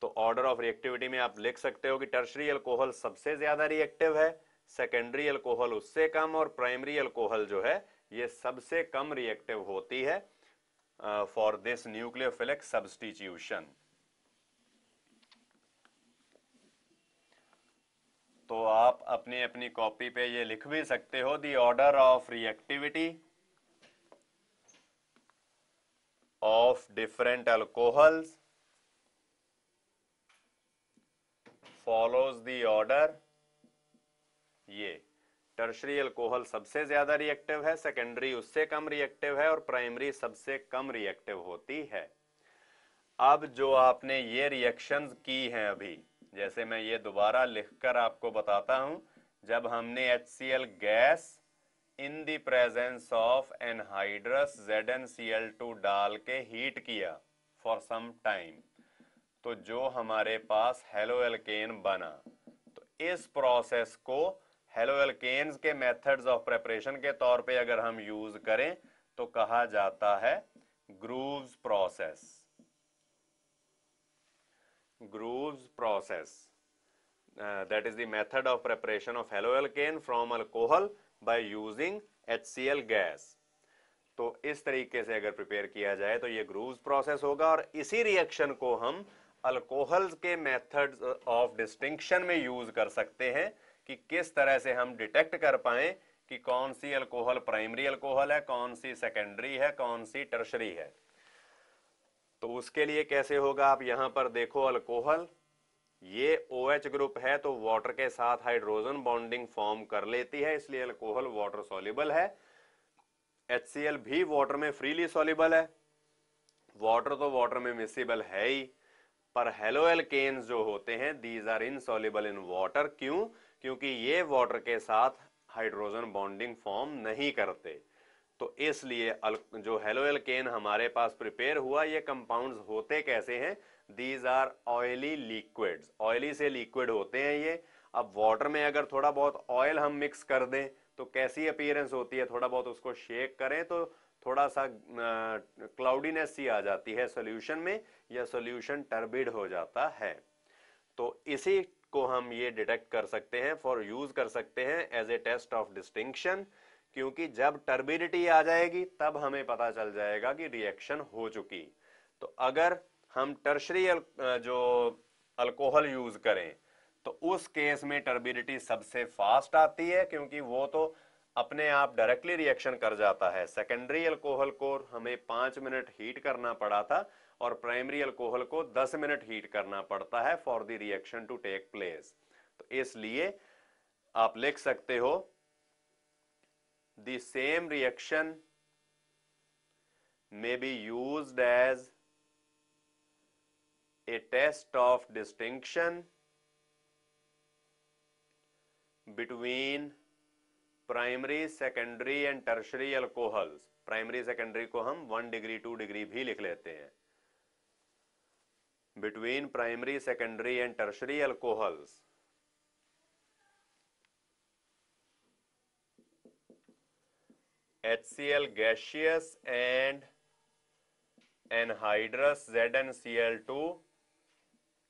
तो ऑर्डर ऑफ रिएक्टिविटी में आप लिख सकते हो कि टर्शरी अल्कोहल सबसे ज्यादा रिएक्टिव है सेकेंडरी अल्कोहल उससे कम और प्राइमरी अल्कोहल जो है ये सबसे कम रिएक्टिव होती है फॉर दिस न्यूक्लियोफिलिक सब्सटीट्यूशन तो आप अपनी अपनी कॉपी पे ये लिख भी सकते हो the order of reactivity of different alcohols follows the order ये टर्शरी अल्कोहल सबसे ज्यादा रिएक्टिव है सेकेंडरी उससे कम रिएक्टिव है और प्राइमरी सबसे कम रिएक्टिव होती है अब जो आपने ये रिएक्शंस की हैं अभी जैसे मैं ये दोबारा लिखकर आपको बताता हूं जब हमने HCl gas in the presence of anhydrous ZnCl2 डाल के हीट किया फॉर सम टाइम तो जो हमारे पास हेलो एल्केन बना तो इस प्रोसेस को हेलो एल्केन्स के मेथड्स ऑफ प्रेपरेशन के तौर पे अगर हम यूज करें तो कहा जाता है Groves process grooves process uh, that is the of of preparation of haloalkane from alcohol by using HCl तो इस तरीके से अगर प्रिपेयर किया जाए तो ये ग्रूव्स प्रोसेस होगा और इसी रिएक्शन को हम अल्कोहल्स के मेथड्स ऑफ डिस्टिंक्शन में यूज कर सकते हैं कि किस तरह से हम डिटेक्ट कर पाए कि कौन सी अल्कोहल प्राइमरी अल्कोहल है कौन सी सेकेंडरी है कौन सी टर्शरी है तो उसके लिए कैसे होगा आप यहां पर देखो अल्कोहल ये ओ OH ग्रुप है तो वाटर के साथ हाइड्रोजन बॉन्डिंग फॉर्म कर लेती है इसलिए अल्कोहल वाटर सोल्यूबल है एच भी वाटर में फ्रीली सोल्यूबल है वाटर तो वाटर में मिसिबल है ही पर हेलो एल्केन्स जो होते हैं these are insoluble in water क्यों क्योंकि ये वाटर के साथ हाइड्रोजन बॉन्डिंग फॉर्म नहीं करते तो इसलिए जो हेलो एल्केन हमारे पास प्रिपेयर हुआ ये कंपाउंड्स होते कैसे हैं these are oily liquids oily से लिक्विड होते हैं ये अब वाटर में अगर थोड़ा बहुत ऑयल हम मिक्स कर दें तो कैसी अपीयरेंस होती है थोड़ा बहुत उसको शेक करें तो थोड़ा सा क्लाउडीनेस सी आ जाती है सोल्यूशन में या सोल्यूशन टर्बिड हो जाता है तो इसी को हम ये डिटेक्ट कर सकते हैं फॉर यूज कर सकते हैं as a test of distinction क्योंकि जब टर्बिडिटी आ जाएगी तब हमें पता चल जाएगा कि रिएक्शन हो चुकी तो अगर हम टर्शरी जो अल्कोहल यूज करें तो उस केस में टर्बिडिटी सबसे फास्ट आती है क्योंकि वो तो अपने आप डायरेक्टली रिएक्शन कर जाता है सेकेंडरी अल्कोहल को हमें पांच मिनट हीट करना पड़ा था और प्राइमरी अल्कोहल को 10 मिनट हीट करना पड़ता है for the reaction to take place तो इसलिए आप लिख सकते हो the same reaction may be use as a test of distinction between primary secondary and tertiary alcohols primary secondary को हम वन डिग्री टू डिग्री भी लिख लेते हैं between primary, secondary and tertiary alcohols. HCl gaseous and anhydrous ZnCl2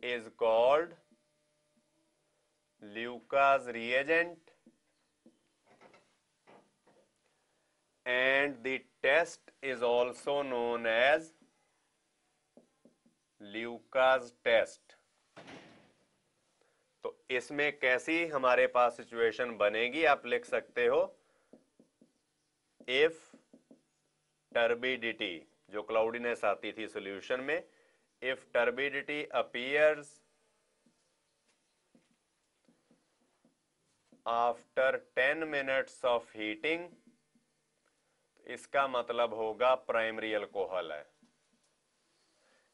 is called Leuca's reagent and the test is also known as Lucas test तो इसमें कैसी हमारे पास सिचुएशन बनेगी आप लिख सकते हो इफ टर्बिडिटी जो क्लाउडीनेस आती थी सॉल्यूशन में if turbidity appears after ten minutes of heating इसका मतलब होगा प्राइमरी अल्कोहल है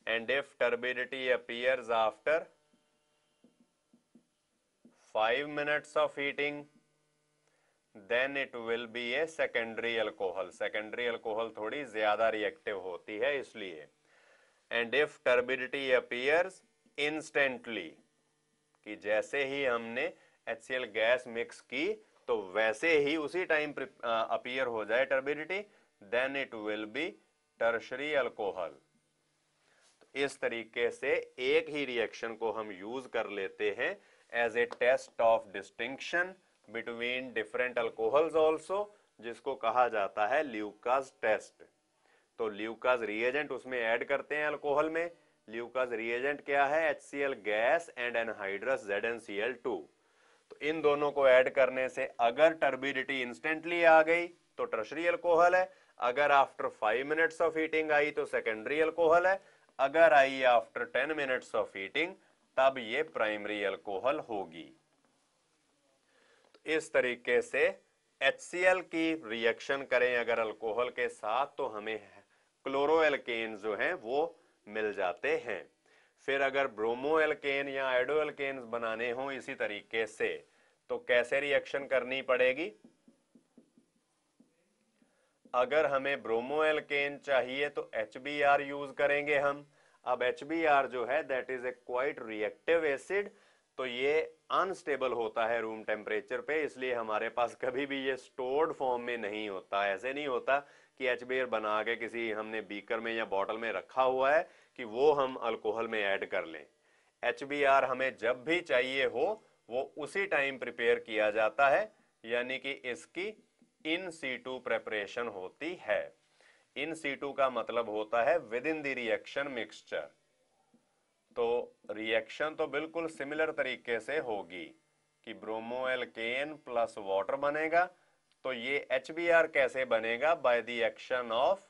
and if turbidity appears after 5 minutes of heating then it will be a secondary alcohol secondary alcohol थोड़ी ज़्यादा reactive होती है इसलिए and if turbidity appears instantly कि जैसे ही हमने HCl गैस मिक्स की तो वैसे ही उसी टाइम अपियर हो जाए turbidity then it will be tertiary alcohol इस तरीके से एक ही रिएक्शन को हम यूज कर लेते हैं as a test of distinction between different alcohols also जिसको कहा जाता है ल्यूकाज टेस्ट तो ल्यूकाज रिएजेंट उसमें ऐड करते हैं अल्कोहल में ल्यूकाज रिएजेंट क्या है H gas and anhydrous Z तो इन दोनों को ऐड करने से अगर टर्बिडिटी इंस्टेंटली आ गई तो टर्शरी अल्कोहल है अगर after five minutes of heating आई तो सेकेंडरी अल्कोहल है अगर आई after ten minutes of heating तब ये प्राइमरी अल्कोहल होगी तो इस तरीके से एच की रिएक्शन करें अगर अल्कोहल के साथ तो हमें क्लोरो एल्केन जो हैं वो मिल जाते हैं फिर अगर ब्रोमो एल्केन या एडो एल्केन बनाने हों इसी तरीके से तो कैसे रिएक्शन करनी पड़ेगी अगर हमें ब्रोमो एल्केन चाहिए तो एच यूज करेंगे हम अब एच जो है that is a quite reactive acid तो ये अनस्टेबल होता है रूम टेम्परेचर पे इसलिए हमारे पास कभी भी ये स्टोर्ड फॉर्म में नहीं होता ऐसे नहीं होता कि एच बना के किसी हमने बीकर में या बॉटल में रखा हुआ है कि वो हम अल्कोहल में ऐड कर लें एच हमें जब भी चाहिए हो वो उसी टाइम प्रिपेयर किया जाता है यानी कि इसकी इन सीटू प्रेपरेशन होती है इन सीटू का मतलब होता है within the reaction mixture तो रिएक्शन तो बिल्कुल सिमिलर तरीके से होगी कि ब्रोमो एल्केन प्लस वाटर बनेगा तो ये एच कैसे बनेगा by the action of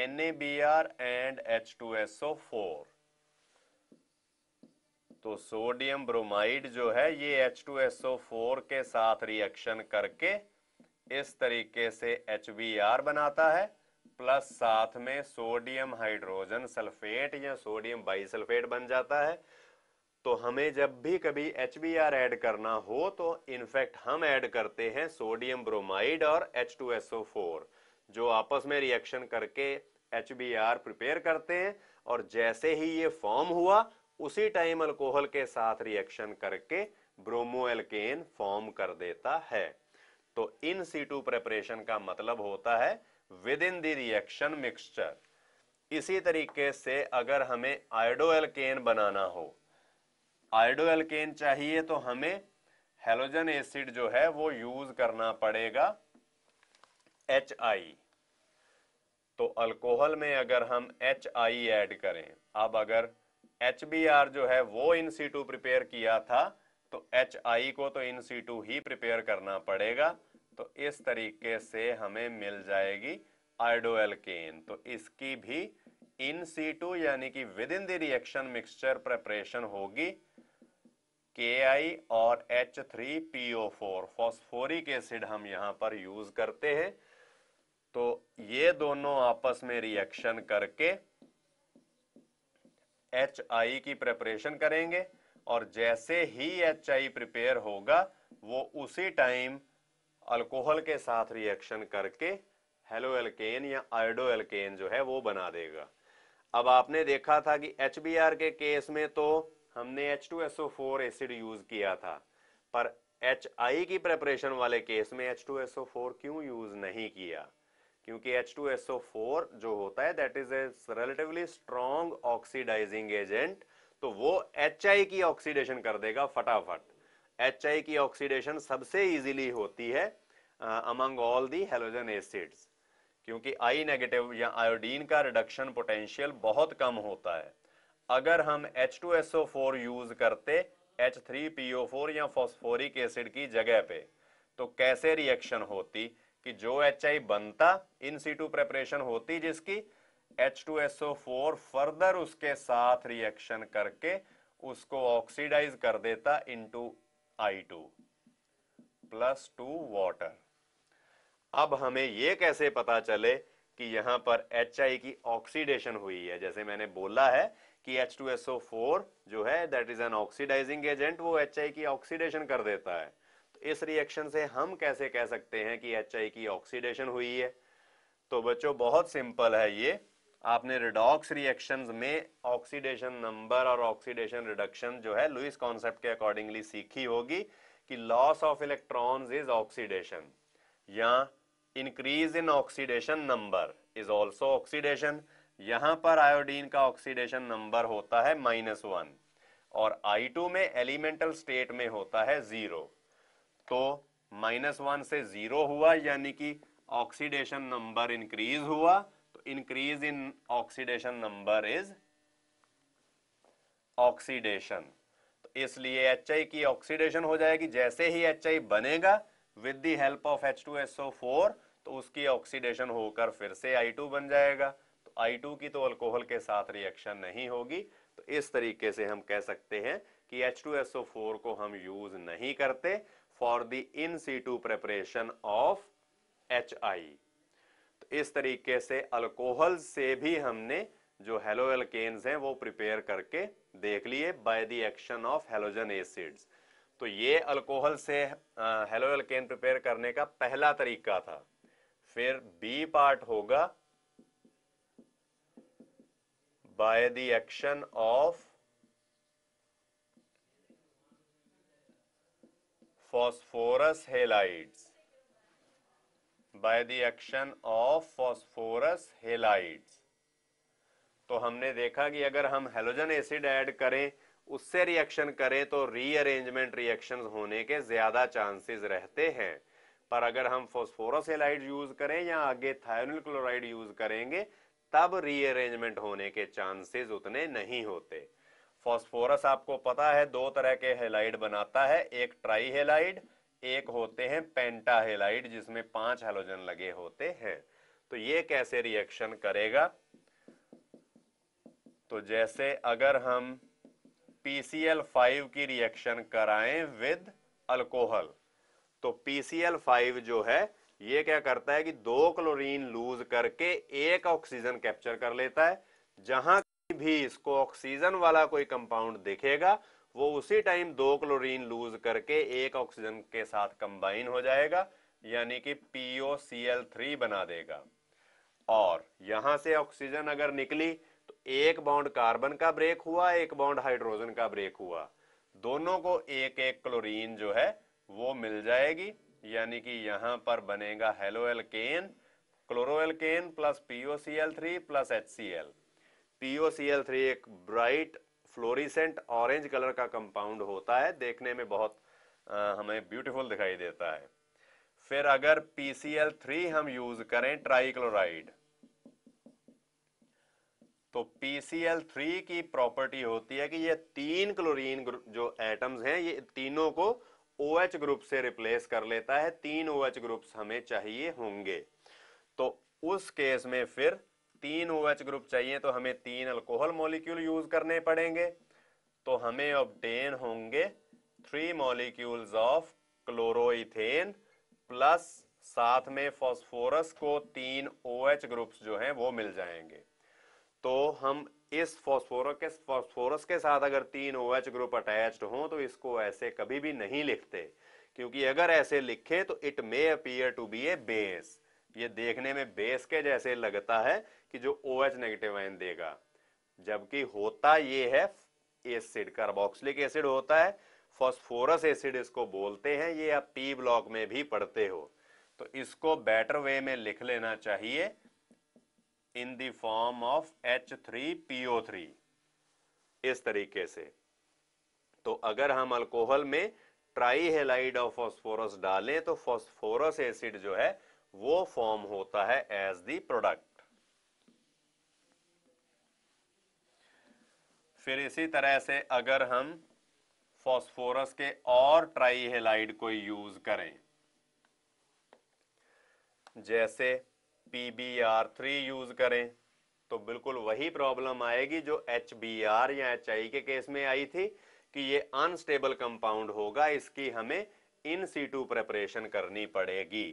N and H two S O four तो सोडियम ब्रोमाइड जो है ये H2SO4 के साथ रिएक्शन करके इस तरीके से HBr बनाता है प्लस साथ में सोडियम हाइड्रोजन सल्फेट या सोडियम बाइसल्फेट बन जाता है तो हमें जब भी कभी एच बी आर एड करना हो तो इनफैक्ट हम ऐड करते हैं सोडियम ब्रोमाइड और H two S O four जो आपस में रिएक्शन करके एच बी आर प्रिपेयर करते हैं और जैसे ही ये फॉर्म हुआ उसी टाइम अल्कोहल के साथ रिएक्शन करके ब्रोमो एल्केन फॉर्म कर देता है तो इन सीटू प्रेपरेशन का मतलब होता है within the reaction mixture इसी तरीके से अगर हमें आयोडो एल्केन बनाना हो आयोडो एल्केन चाहिए तो हमें हेलोजन एसिड जो है वो यूज करना पड़ेगा एच आई तो अल्कोहल में अगर हम एच आई एड करें अब अगर एच जो है वो इन सीटू प्रिपेयर किया था तो एच आई को तो इन सीटू ही प्रिपेयर करना पड़ेगा तो इस तरीके से हमें मिल जाएगी आइडोएलकेन तो इसकी भी इन सीटू यानी कि within the reaction mixture preparation होगी के आई और H three P O four phosphoric acid हम यहां पर यूज करते हैं तो ये दोनों आपस में रिएक्शन करके एच आई की प्रिपरेशन करेंगे और जैसे ही एच आई प्रिपेयर होगा वो उसी टाइम अल्कोहल के साथ रिएक्शन करके हेलो एल्केन या आयोडो एल्केन जो है वो बना देगा अब आपने देखा था कि एच के केस में तो हमने H two four acid use किया था पर एच आई की प्रेपरेशन वाले केस में एच टू फोर क्यों यूज नहीं किया क्योंकि H2SO4 जो होता है that is a relatively strong oxidising agent तो वो एच की ऑक्सीडेशन कर देगा फटाफट एच की ऑक्सीडेशन सबसे इजीली होती है among all the halogen acids क्योंकि आई नेगेटिव या आयोडीन का रिडक्शन पोटेंशियल बहुत कम होता है अगर हम H2SO4 यूज करते H3PO4 या फॉस्फोरिक एसिड की जगह पे तो कैसे रिएक्शन होती कि जो एच आई बनता इन सी टू प्रेपरेशन होती जिसकी H two S O four further उसके साथ रिएक्शन करके उसको ऑक्सीडाइज कर देता into I two plus two water अब हमें ये कैसे पता चले कि यहां पर एच आई की ऑक्सीडेशन हुई है जैसे मैंने बोला है कि H two S O four जो है that is an oxidising agent वो एच आई की ऑक्सीडेशन कर देता है इस रिएक्शन से हम कैसे कह सकते हैं कि एच की ऑक्सीडेशन हुई है तो बच्चों बहुत सिंपल है ये आपने रिडॉक्स रिएक्शंस में ऑक्सीडेशन नंबर और ऑक्सीडेशन रिडक्शन जो है लुइस कॉन्सेप्ट के अकॉर्डिंगली सीखी होगी कि loss of electrons is oxidation या increase in oxidation number is also oxidation यहां पर आयोडीन का ऑक्सीडेशन नंबर होता है माइनस वन और आई टू में एलिमेंटल स्टेट में होता है जीरो तो माइनस वन से जीरो हुआ यानी कि ऑक्सीडेशन नंबर इंक्रीज हुआ तो increase in oxidation number is oxidation तो इसलिए एच आई की ऑक्सीडेशन हो जाएगी जैसे ही एच आई बनेगा with the help of H two S O four तो उसकी ऑक्सीडेशन होकर फिर से आई टू बन जाएगा तो आई टू की तो अल्कोहल के साथ रिएक्शन नहीं होगी तो इस तरीके से हम कह सकते हैं कि H two S O four को हम यूज नहीं करते for the in situ preparation of H I तो इस तरीके से अल्कोहल से भी हमने जो हेलो एल्केन्स हैं वो प्रिपेयर करके देख लिए by the action of halogen acids तो ये अल्कोहल से हेलो एल्केन प्रिपेयर करने का पहला तरीका था फिर बी पार्ट होगा by the action of phosphorus halides by the action of phosphorus halides तो हमने देखा कि अगर हम हेलोजन एसिड ऐड करें उससे रिएक्शन करें तो रीअरेंजमेंट रिएक्शंस होने के ज्यादा चांसेस रहते हैं पर अगर हम फोस्फोरस एलाइड यूज करें या आगे थायोनिल क्लोराइड यूज करेंगे तब रीअरेंजमेंट होने के चांसेस उतने नहीं होते फॉस्फोरस आपको पता है दो तरह के हेलाइड बनाता है एक ट्राई हेलाइड एक होते हैं पेंटाहेलाइड जिसमें पांच हेलोजन लगे होते हैं तो ये कैसे रिएक्शन करेगा तो जैसे अगर हम PCl5 की रिएक्शन कराएं विद अल्कोहल तो PCl5 जो है ये क्या करता है कि दो क्लोरीन लूज करके एक ऑक्सीजन कैप्चर कर लेता है जहां भी इसको ऑक्सीजन वाला कोई कंपाउंड दिखेगा वो उसी टाइम दो क्लोरीन लूज करके एक ऑक्सीजन के साथ कंबाइन हो जाएगा यानी कि पीओ सी एल थ्री बना देगा और यहां से ऑक्सीजन अगर निकली तो एक बाउंड कार्बन का ब्रेक हुआ एक बाउंड हाइड्रोजन का ब्रेक हुआ दोनों को एक एक क्लोरीन जो है वो मिल जाएगी यानी कि यहां पर बनेगा haloalkane chloro plus P O C L three plus H C L POCl3 एक ब्राइट फ्लोरिसेंट ऑरेंज कलर का कंपाउंड होता है देखने में बहुत आ, हमें ब्यूटीफुल दिखाई देता है फिर अगर PCl3 हम यूज करें ट्राइक्लोराइड तो PCl3 की प्रॉपर्टी होती है कि ये तीन क्लोरीन जो एटम्स हैं ये तीनों को OH ग्रुप से रिप्लेस कर लेता है तीन OH ग्रुप्स हमें चाहिए होंगे तो उस केस में फिर तीन ओ OH ग्रुप चाहिए तो हमें तीन अल्कोहल मॉलिक्यूल यूज करने पड़ेंगे तो हमें ऑब्टेन होंगे three molecules of chloroethane plus साथ में फास्फोरस को तीन ओ OH ग्रुप्स जो हैं वो मिल जाएंगे तो हम इस फॉस्फोरस के फॉस्फोरस के साथ अगर तीन ओ OH ग्रुप अटैच्ड हों तो इसको ऐसे कभी भी नहीं लिखते क्योंकि अगर ऐसे लिखे तो it may appear to be a base ये देखने में बेस के जैसे लगता है कि जो ओ OH नेगेटिव आयन देगा जबकि होता ये है एसिड कार्बोक्सिलिक एसिड होता है फॉस्फोरस एसिड इसको बोलते हैं ये आप पी ब्लॉक में भी पढ़ते हो तो इसको बेटर वे में लिख लेना चाहिए in the form of H three P O three इस तरीके से तो अगर हम अल्कोहल में ट्राईहेलाइड ऑफ फॉस्फोरस डालें तो फॉस्फोरस एसिड जो है वो फॉर्म होता है एज दी प्रोडक्ट फिर इसी तरह से अगर हम फॉस्फोरस के और ट्राईहेलाइड को यूज करें जैसे P B R three use करें तो बिल्कुल वही प्रॉब्लम आएगी जो एच बी आर या एच आई के केस में आई थी कि ये अनस्टेबल कंपाउंड होगा इसकी हमें इन सीटू प्रेपरेशन करनी पड़ेगी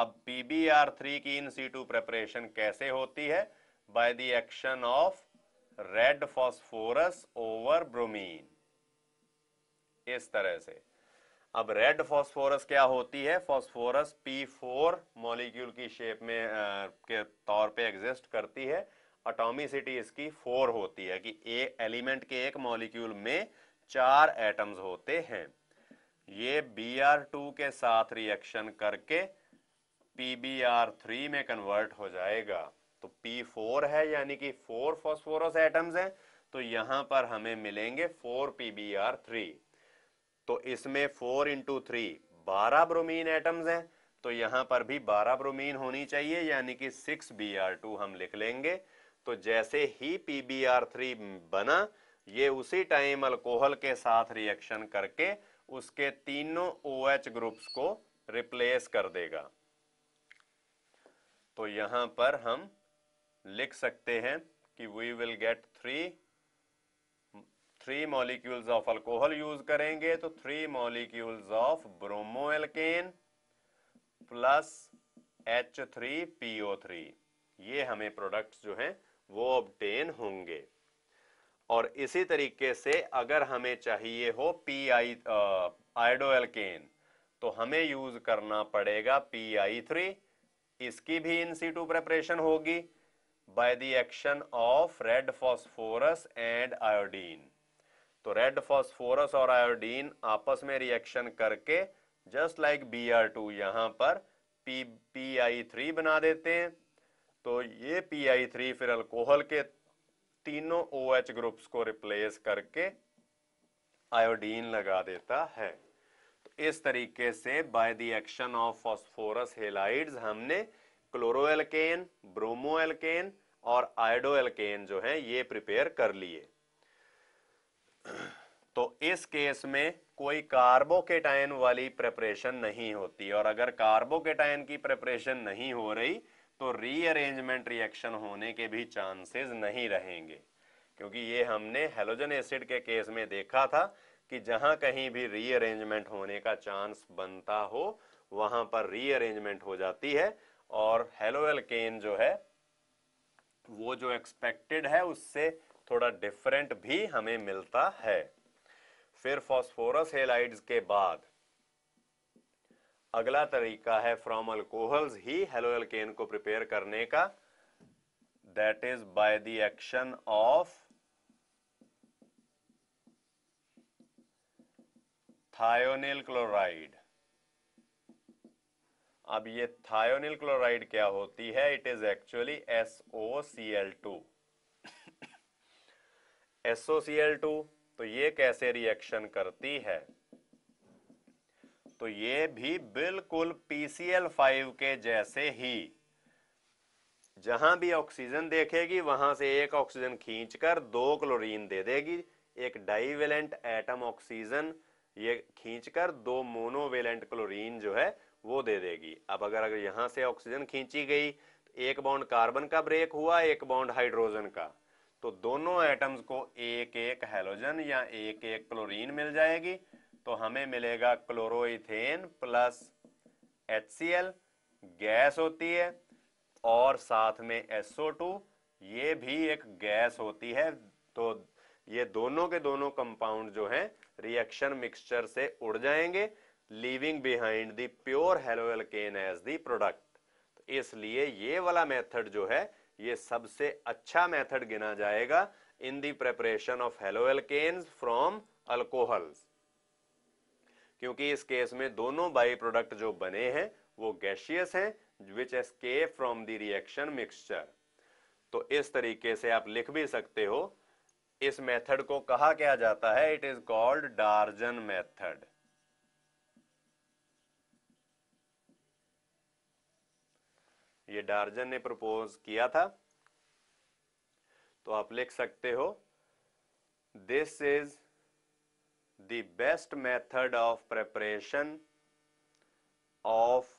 अब पी बी आर थ्री की इन सीटू प्रेपरेशन कैसे होती है by the action of red phosphorus over bromine इस तरह से अब रेड फॉस्फोरस क्या होती है फॉस्फोरस P4 मॉलिक्यूल की शेप में आ, के तौर पे एग्जिस्ट करती है अटोमिसिटी इसकी फोर होती है कि ए एलिमेंट के एक मॉलिक्यूल में चार एटम्स होते हैं ये Br2 के साथ रिएक्शन करके PBr3 में कन्वर्ट हो जाएगा तो P4 है यानी कि फोर फॉस्फोरस एटम्स हैं तो यहां पर हमें मिलेंगे फोर पीबीआर थ्री तो इसमें फोर इंटू थ्री बारह ब्रोमीन एटम्स हैं तो यहां पर भी बारह ब्रोमीन होनी चाहिए यानी कि 6 Br2 हम लिख लेंगे तो जैसे ही PBr3 बना ये उसी टाइम अल्कोहल के साथ रिएक्शन करके उसके तीनों OH ग्रुप्स को रिप्लेस कर देगा तो यहां पर हम लिख सकते हैं कि we will get three three molecules of alcohol use करेंगे तो three molecules of bromoalkane plus H three O three ये हमें प्रोडक्ट्स जो हैं वो ऑब्टेन होंगे और इसी तरीके से अगर हमें चाहिए हो पी आई आइडो एल्केन तो हमें यूज करना पड़ेगा पी आई थ्री इसकी भी इन सीटू प्रेपरेशन होगी by the action of red phosphorus and iodine तो red phosphorus और iodine आपस में रिएक्शन करके just like Br2 यहां पर पी पी आई थ्री बना देते हैं तो ये पी आई थ्री फिर अल्कोहल के तीनों ओ एच ग्रुप्स को रिप्लेस करके आयोडीन लगा देता है तो इस तरीके से by the action of phosphorus halides हमने क्लोरोएल्केन ब्रोमोएल्केन और आइडो एल्केन जो है ये प्रिपेयर कर लिए तो इस केस में कोई कार्बोकेटाइन वाली प्रेपरेशन नहीं होती और अगर कार्बोकेटाइन की प्रेपरेशन नहीं हो रही तो रीअरेंजमेंट रिएक्शन होने के भी चांसेस नहीं रहेंगे क्योंकि ये हमने हेलोजन एसिड के केस में देखा था कि जहां कहीं भी रीअरेंजमेंट होने का चांस बनता हो वहां पर रीअरेंजमेंट हो जाती है और हेलोएल्केन जो है वो जो एक्सपेक्टेड है उससे थोड़ा डिफरेंट भी हमें मिलता है फिर फॉस्फोरस हेलाइड्स के बाद अगला तरीका है फ्रॉम अल्कोहल्स ही हेलो एल्केन को प्रिपेयर करने का that is by the action of thionyl chloride अब ये थायोनिल क्लोराइड क्या होती है it is actually S O C L two S O C L two तो ये कैसे रिएक्शन करती है तो ये भी बिल्कुल पीसीएल फाइव के जैसे ही जहां भी ऑक्सीजन देखेगी वहां से एक ऑक्सीजन खींचकर दो क्लोरीन दे देगी एक डाइवेलेंट एटम ऑक्सीजन ये खींचकर दो मोनोवेलेंट क्लोरीन जो है वो दे देगी अब अगर अगर यहाँ से ऑक्सीजन खींची गई तो एक बॉन्ड कार्बन का ब्रेक हुआ एक बॉन्ड हाइड्रोजन का तो दोनों एटम्स को एक एक हेलोजन या एक एक क्लोरीन मिल जाएगी तो हमें मिलेगा क्लोरोइथेन प्लस एच गैस होती है और साथ में SO2 ये भी एक गैस होती है तो ये दोनों के दोनों कंपाउंड जो हैं रिएक्शन मिक्सचर से उड़ जाएंगे leaving behind the pure haloalkane as the product तो इसलिए ये वाला मेथड जो है ये सबसे अच्छा मेथड गिना जाएगा in the preparation of haloalkanes from alcohols क्योंकि इस केस में दोनों बाई प्रोडक्ट जो बने हैं वो गैशियस हैं which escape from the reaction mixture तो इस तरीके से आप लिख भी सकते हो इस मेथड को कहा क्या जाता है it is called Darzens method ये डार्जन ने प्रपोज किया था तो आप लिख सकते हो this is the best method of preparation of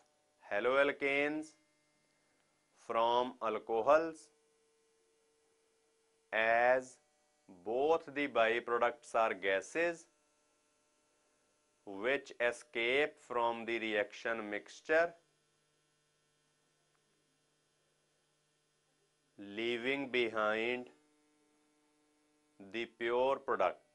haloalkanes from alcohols as both the by products are gases which escape from the reaction mixture leaving behind the pure product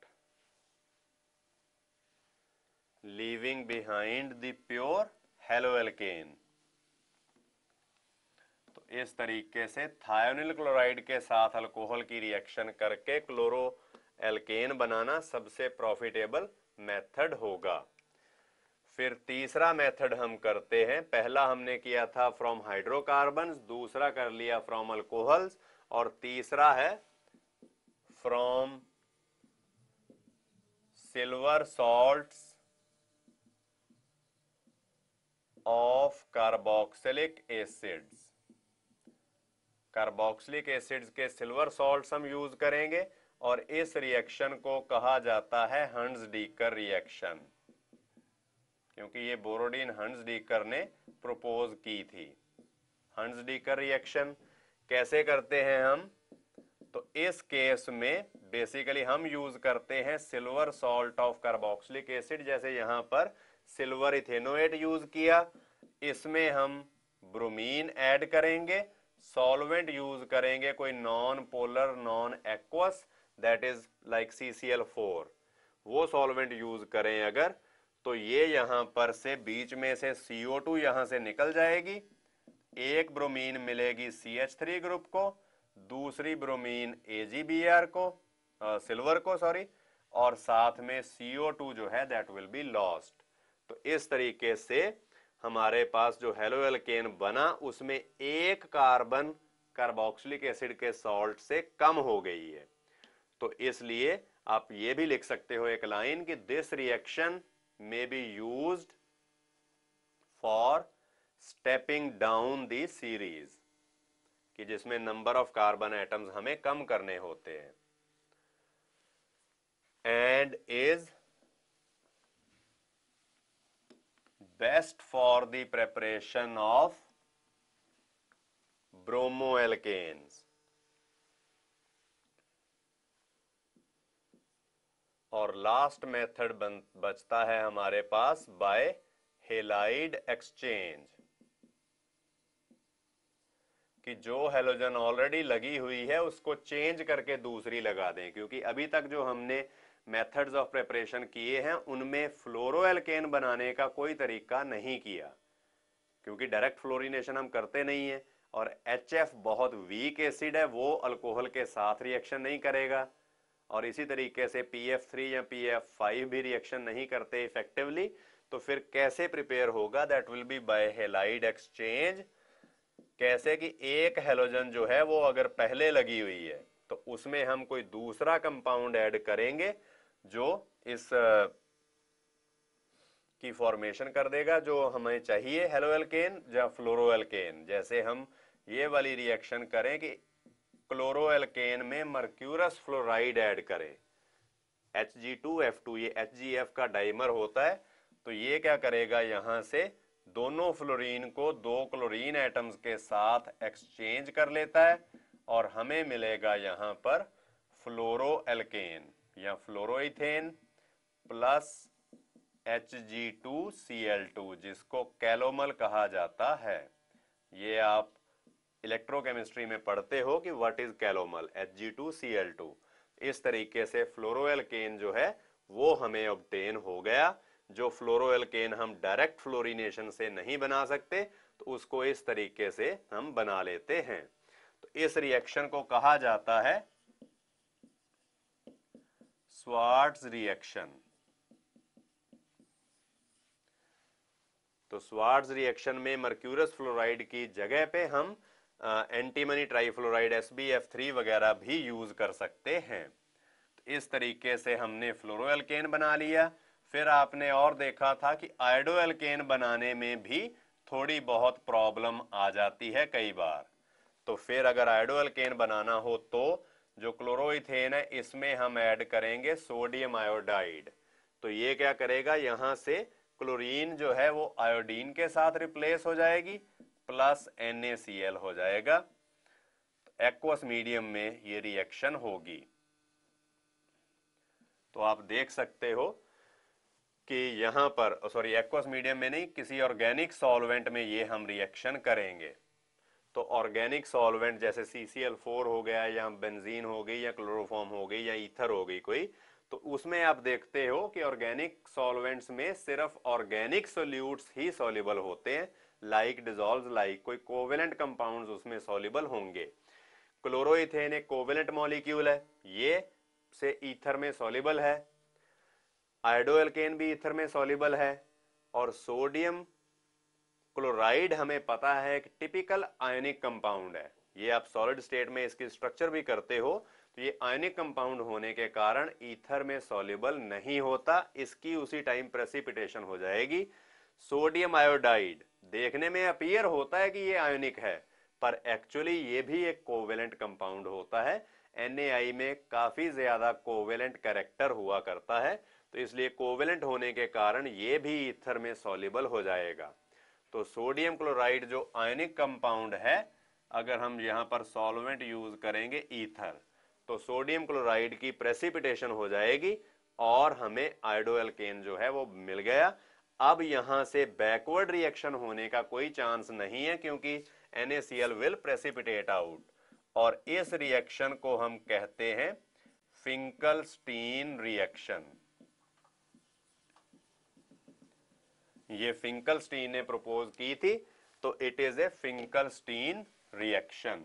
leaving behind the pure haloalkane तो इस तरीके से thionyl chloride के साथ alcohol की reaction करके chloro alkene बनाना सबसे profitable method होगा फिर तीसरा मेथड हम करते हैं पहला हमने किया था फ्रॉम हाइड्रोकार्बन दूसरा कर लिया फ्रॉम अल्कोहल्स और तीसरा है from silver salts of carboxylic acids carboxylic acids के सिल्वर सॉल्ट हम यूज करेंगे और इस रिएक्शन को कहा जाता है हंड्स डीकर रिएक्शन क्योंकि ये बोरोडीन हंस डीकर ने प्रपोज की थी हंस डीकर रिएक्शन कैसे करते हैं हम तो इस केस में बेसिकली हम यूज करते हैं silver salt of carboxylic acid जैसे यहां पर सिल्वर इथेनोएट यूज किया इसमें हम ब्रोमीन ऐड करेंगे सॉल्वेंट यूज करेंगे कोई non polar non aqueous that is like C C L four वो सॉल्वेंट यूज करें अगर तो ये यहां पर से बीच में से सीओ टू यहां से निकल जाएगी एक ब्रोमीन मिलेगी सी एच थ्री ग्रुप को दूसरी ब्रोमीन आर को सिल्वर को सॉरी और साथ में सीओ टू जो है दैट विल बी लॉस्ट तो इस तरीके से हमारे पास जो हेलो एल्केन बना उसमें एक कार्बन कार्बोक्सिलिक एसिड के सॉल्ट से कम हो गई है तो इसलिए आप ये भी लिख सकते हो एक लाइन कि this reaction may be use for stepping down the series कि जिसमें नंबर ऑफ कार्बन एटम्स हमें कम करने होते हैं and is best for the preparation of bromo alkanes और लास्ट मेथड बचता है हमारे पास बाय हेलाइड एक्सचेंज कि जो हेलोजन ऑलरेडी लगी हुई है उसको चेंज करके दूसरी लगा दें क्योंकि अभी तक जो हमने मेथड्स ऑफ प्रिपरेशन किए हैं उनमें फ्लोरो एल्केन बनाने का कोई तरीका नहीं किया क्योंकि डायरेक्ट फ्लोरिनेशन हम करते नहीं है और एच बहुत वीक एसिड है वो अल्कोहल के साथ रिएक्शन नहीं करेगा और इसी तरीके से पी एफ थ्री या पी एफ फाइव भी रिएक्शन नहीं करते इफेक्टिवली तो फिर कैसे प्रिपेयर होगा that will be by halide exchange कैसे कि एक हेलोजन जो है वो अगर पहले लगी हुई है तो उसमें हम कोई दूसरा कंपाउंड ऐड करेंगे जो इस की फॉर्मेशन कर देगा जो हमें चाहिए हेलो एल्केन या फ्लोरो एल्केन जैसे हम ये वाली रिएक्शन करें कि क्लोरोएल्केन में मर्क्यूरस फ्लोराइड ऐड करें HG2F2 ये HGF का डाइमर होता है तो ये क्या करेगा यहां से दोनों फ्लोरीन को दो क्लोरीन एटम्स के साथ एक्सचेंज कर लेता है और हमें मिलेगा यहां पर फ्लोरो एल्केन या fluoroethane plus H G two C L two जिसको कैलोमल कहा जाता है ये आप इलेक्ट्रोकेमिस्ट्री में पढ़ते हो कि what is calomel H G two C L two इस तरीके से फ्लोरोल केन जो है वो हमें ऑब्टेन हो गया जो फ्लोरोल केन हम डायरेक्ट फ्लोरिनेशन से नहीं बना सकते तो उसको इस तरीके से हम बना लेते हैं तो इस रिएक्शन को कहा जाता है स्वार्ट्स रिएक्शन तो स्वार्ट्स रिएक्शन में मर्क्यूरस फ्लोराइड की जगह पे हम antimony trifluoride S B F three वगैरह भी यूज़ कर सकते हैं तो इस तरीके से हमने फ्लोरोकेन बना लिया फिर आपने और देखा था कि आइडोएल्केन बनाने में भी थोड़ी बहुत प्रॉब्लम आ जाती है कई बार तो फिर अगर आइडोएल्केन बनाना हो तो जो क्लोरोइथेन है इसमें हम ऐड करेंगे सोडियम आयोडाइड तो ये क्या करेगा यहाँ से क्लोरीन जो है वो आयोडीन के साथ रिप्लेस हो जाएगी प्लस एन हो जाएगा एक्वस तो मीडियम में ये रिएक्शन होगी तो आप देख सकते हो कि यहां पर सॉरी एक्वस मीडियम में नहीं किसी ऑर्गेनिक सॉल्वेंट में ये हम रिएक्शन करेंगे तो ऑर्गेनिक सॉल्वेंट जैसे CCl4 हो गया या बेंजीन हो गई या क्लोरोफॉर्म हो गई या ईथर हो गई कोई तो उसमें आप देखते हो कि ऑर्गेनिक सॉल्वेंट्स में सिर्फ ऑर्गेनिक सोल्यूट्स ही सोल्यूबल होते हैं लाइक डिजोल्व लाइक कोई कोवेलेंट कंपाउंड उसमें सोलिबल होंगे क्लोरोन एक कोवेलेंट मॉलिक्यूल है ये से ईथर में सोलिबल है आइडोएल्केन भी ईथर में सोलिबल है और सोडियम क्लोराइड हमें पता है एक टिपिकल आयनिक कंपाउंड है ये आप सॉलिड स्टेट में इसकी स्ट्रक्चर भी करते हो तो ये आयनिक कंपाउंड होने के कारण ईथर में सोलिबल नहीं होता इसकी उसी टाइम प्रेसिपिटेशन हो जाएगी सोडियम आयोडाइड देखने में अपियर होता है कि ये आयोनिक है पर एक्चुअली ये भी एक कोवेलेंट कंपाउंड होता है एन में काफ़ी ज़्यादा कोवेलेंट करेक्टर हुआ करता है तो इसलिए कोवेलेंट होने के कारण ये भी इथर में सॉलिबल हो जाएगा तो सोडियम क्लोराइड जो आयनिक कंपाउंड है अगर हम यहाँ पर सॉल्वेंट यूज करेंगे ईथर तो सोडियम क्लोराइड की प्रेसिपिटेशन हो जाएगी और हमें आइडो एल्केन जो है वो मिल गया अब यहां से बैकवर्ड रिएक्शन होने का कोई चांस नहीं है क्योंकि NaCl विल प्रेसिपिटेट आउट और इस रिएक्शन को हम कहते हैं फिंकलस्टीन रिएक्शन ये फिंकलस्टीन ने प्रपोज की थी तो it is a Finkelstein reaction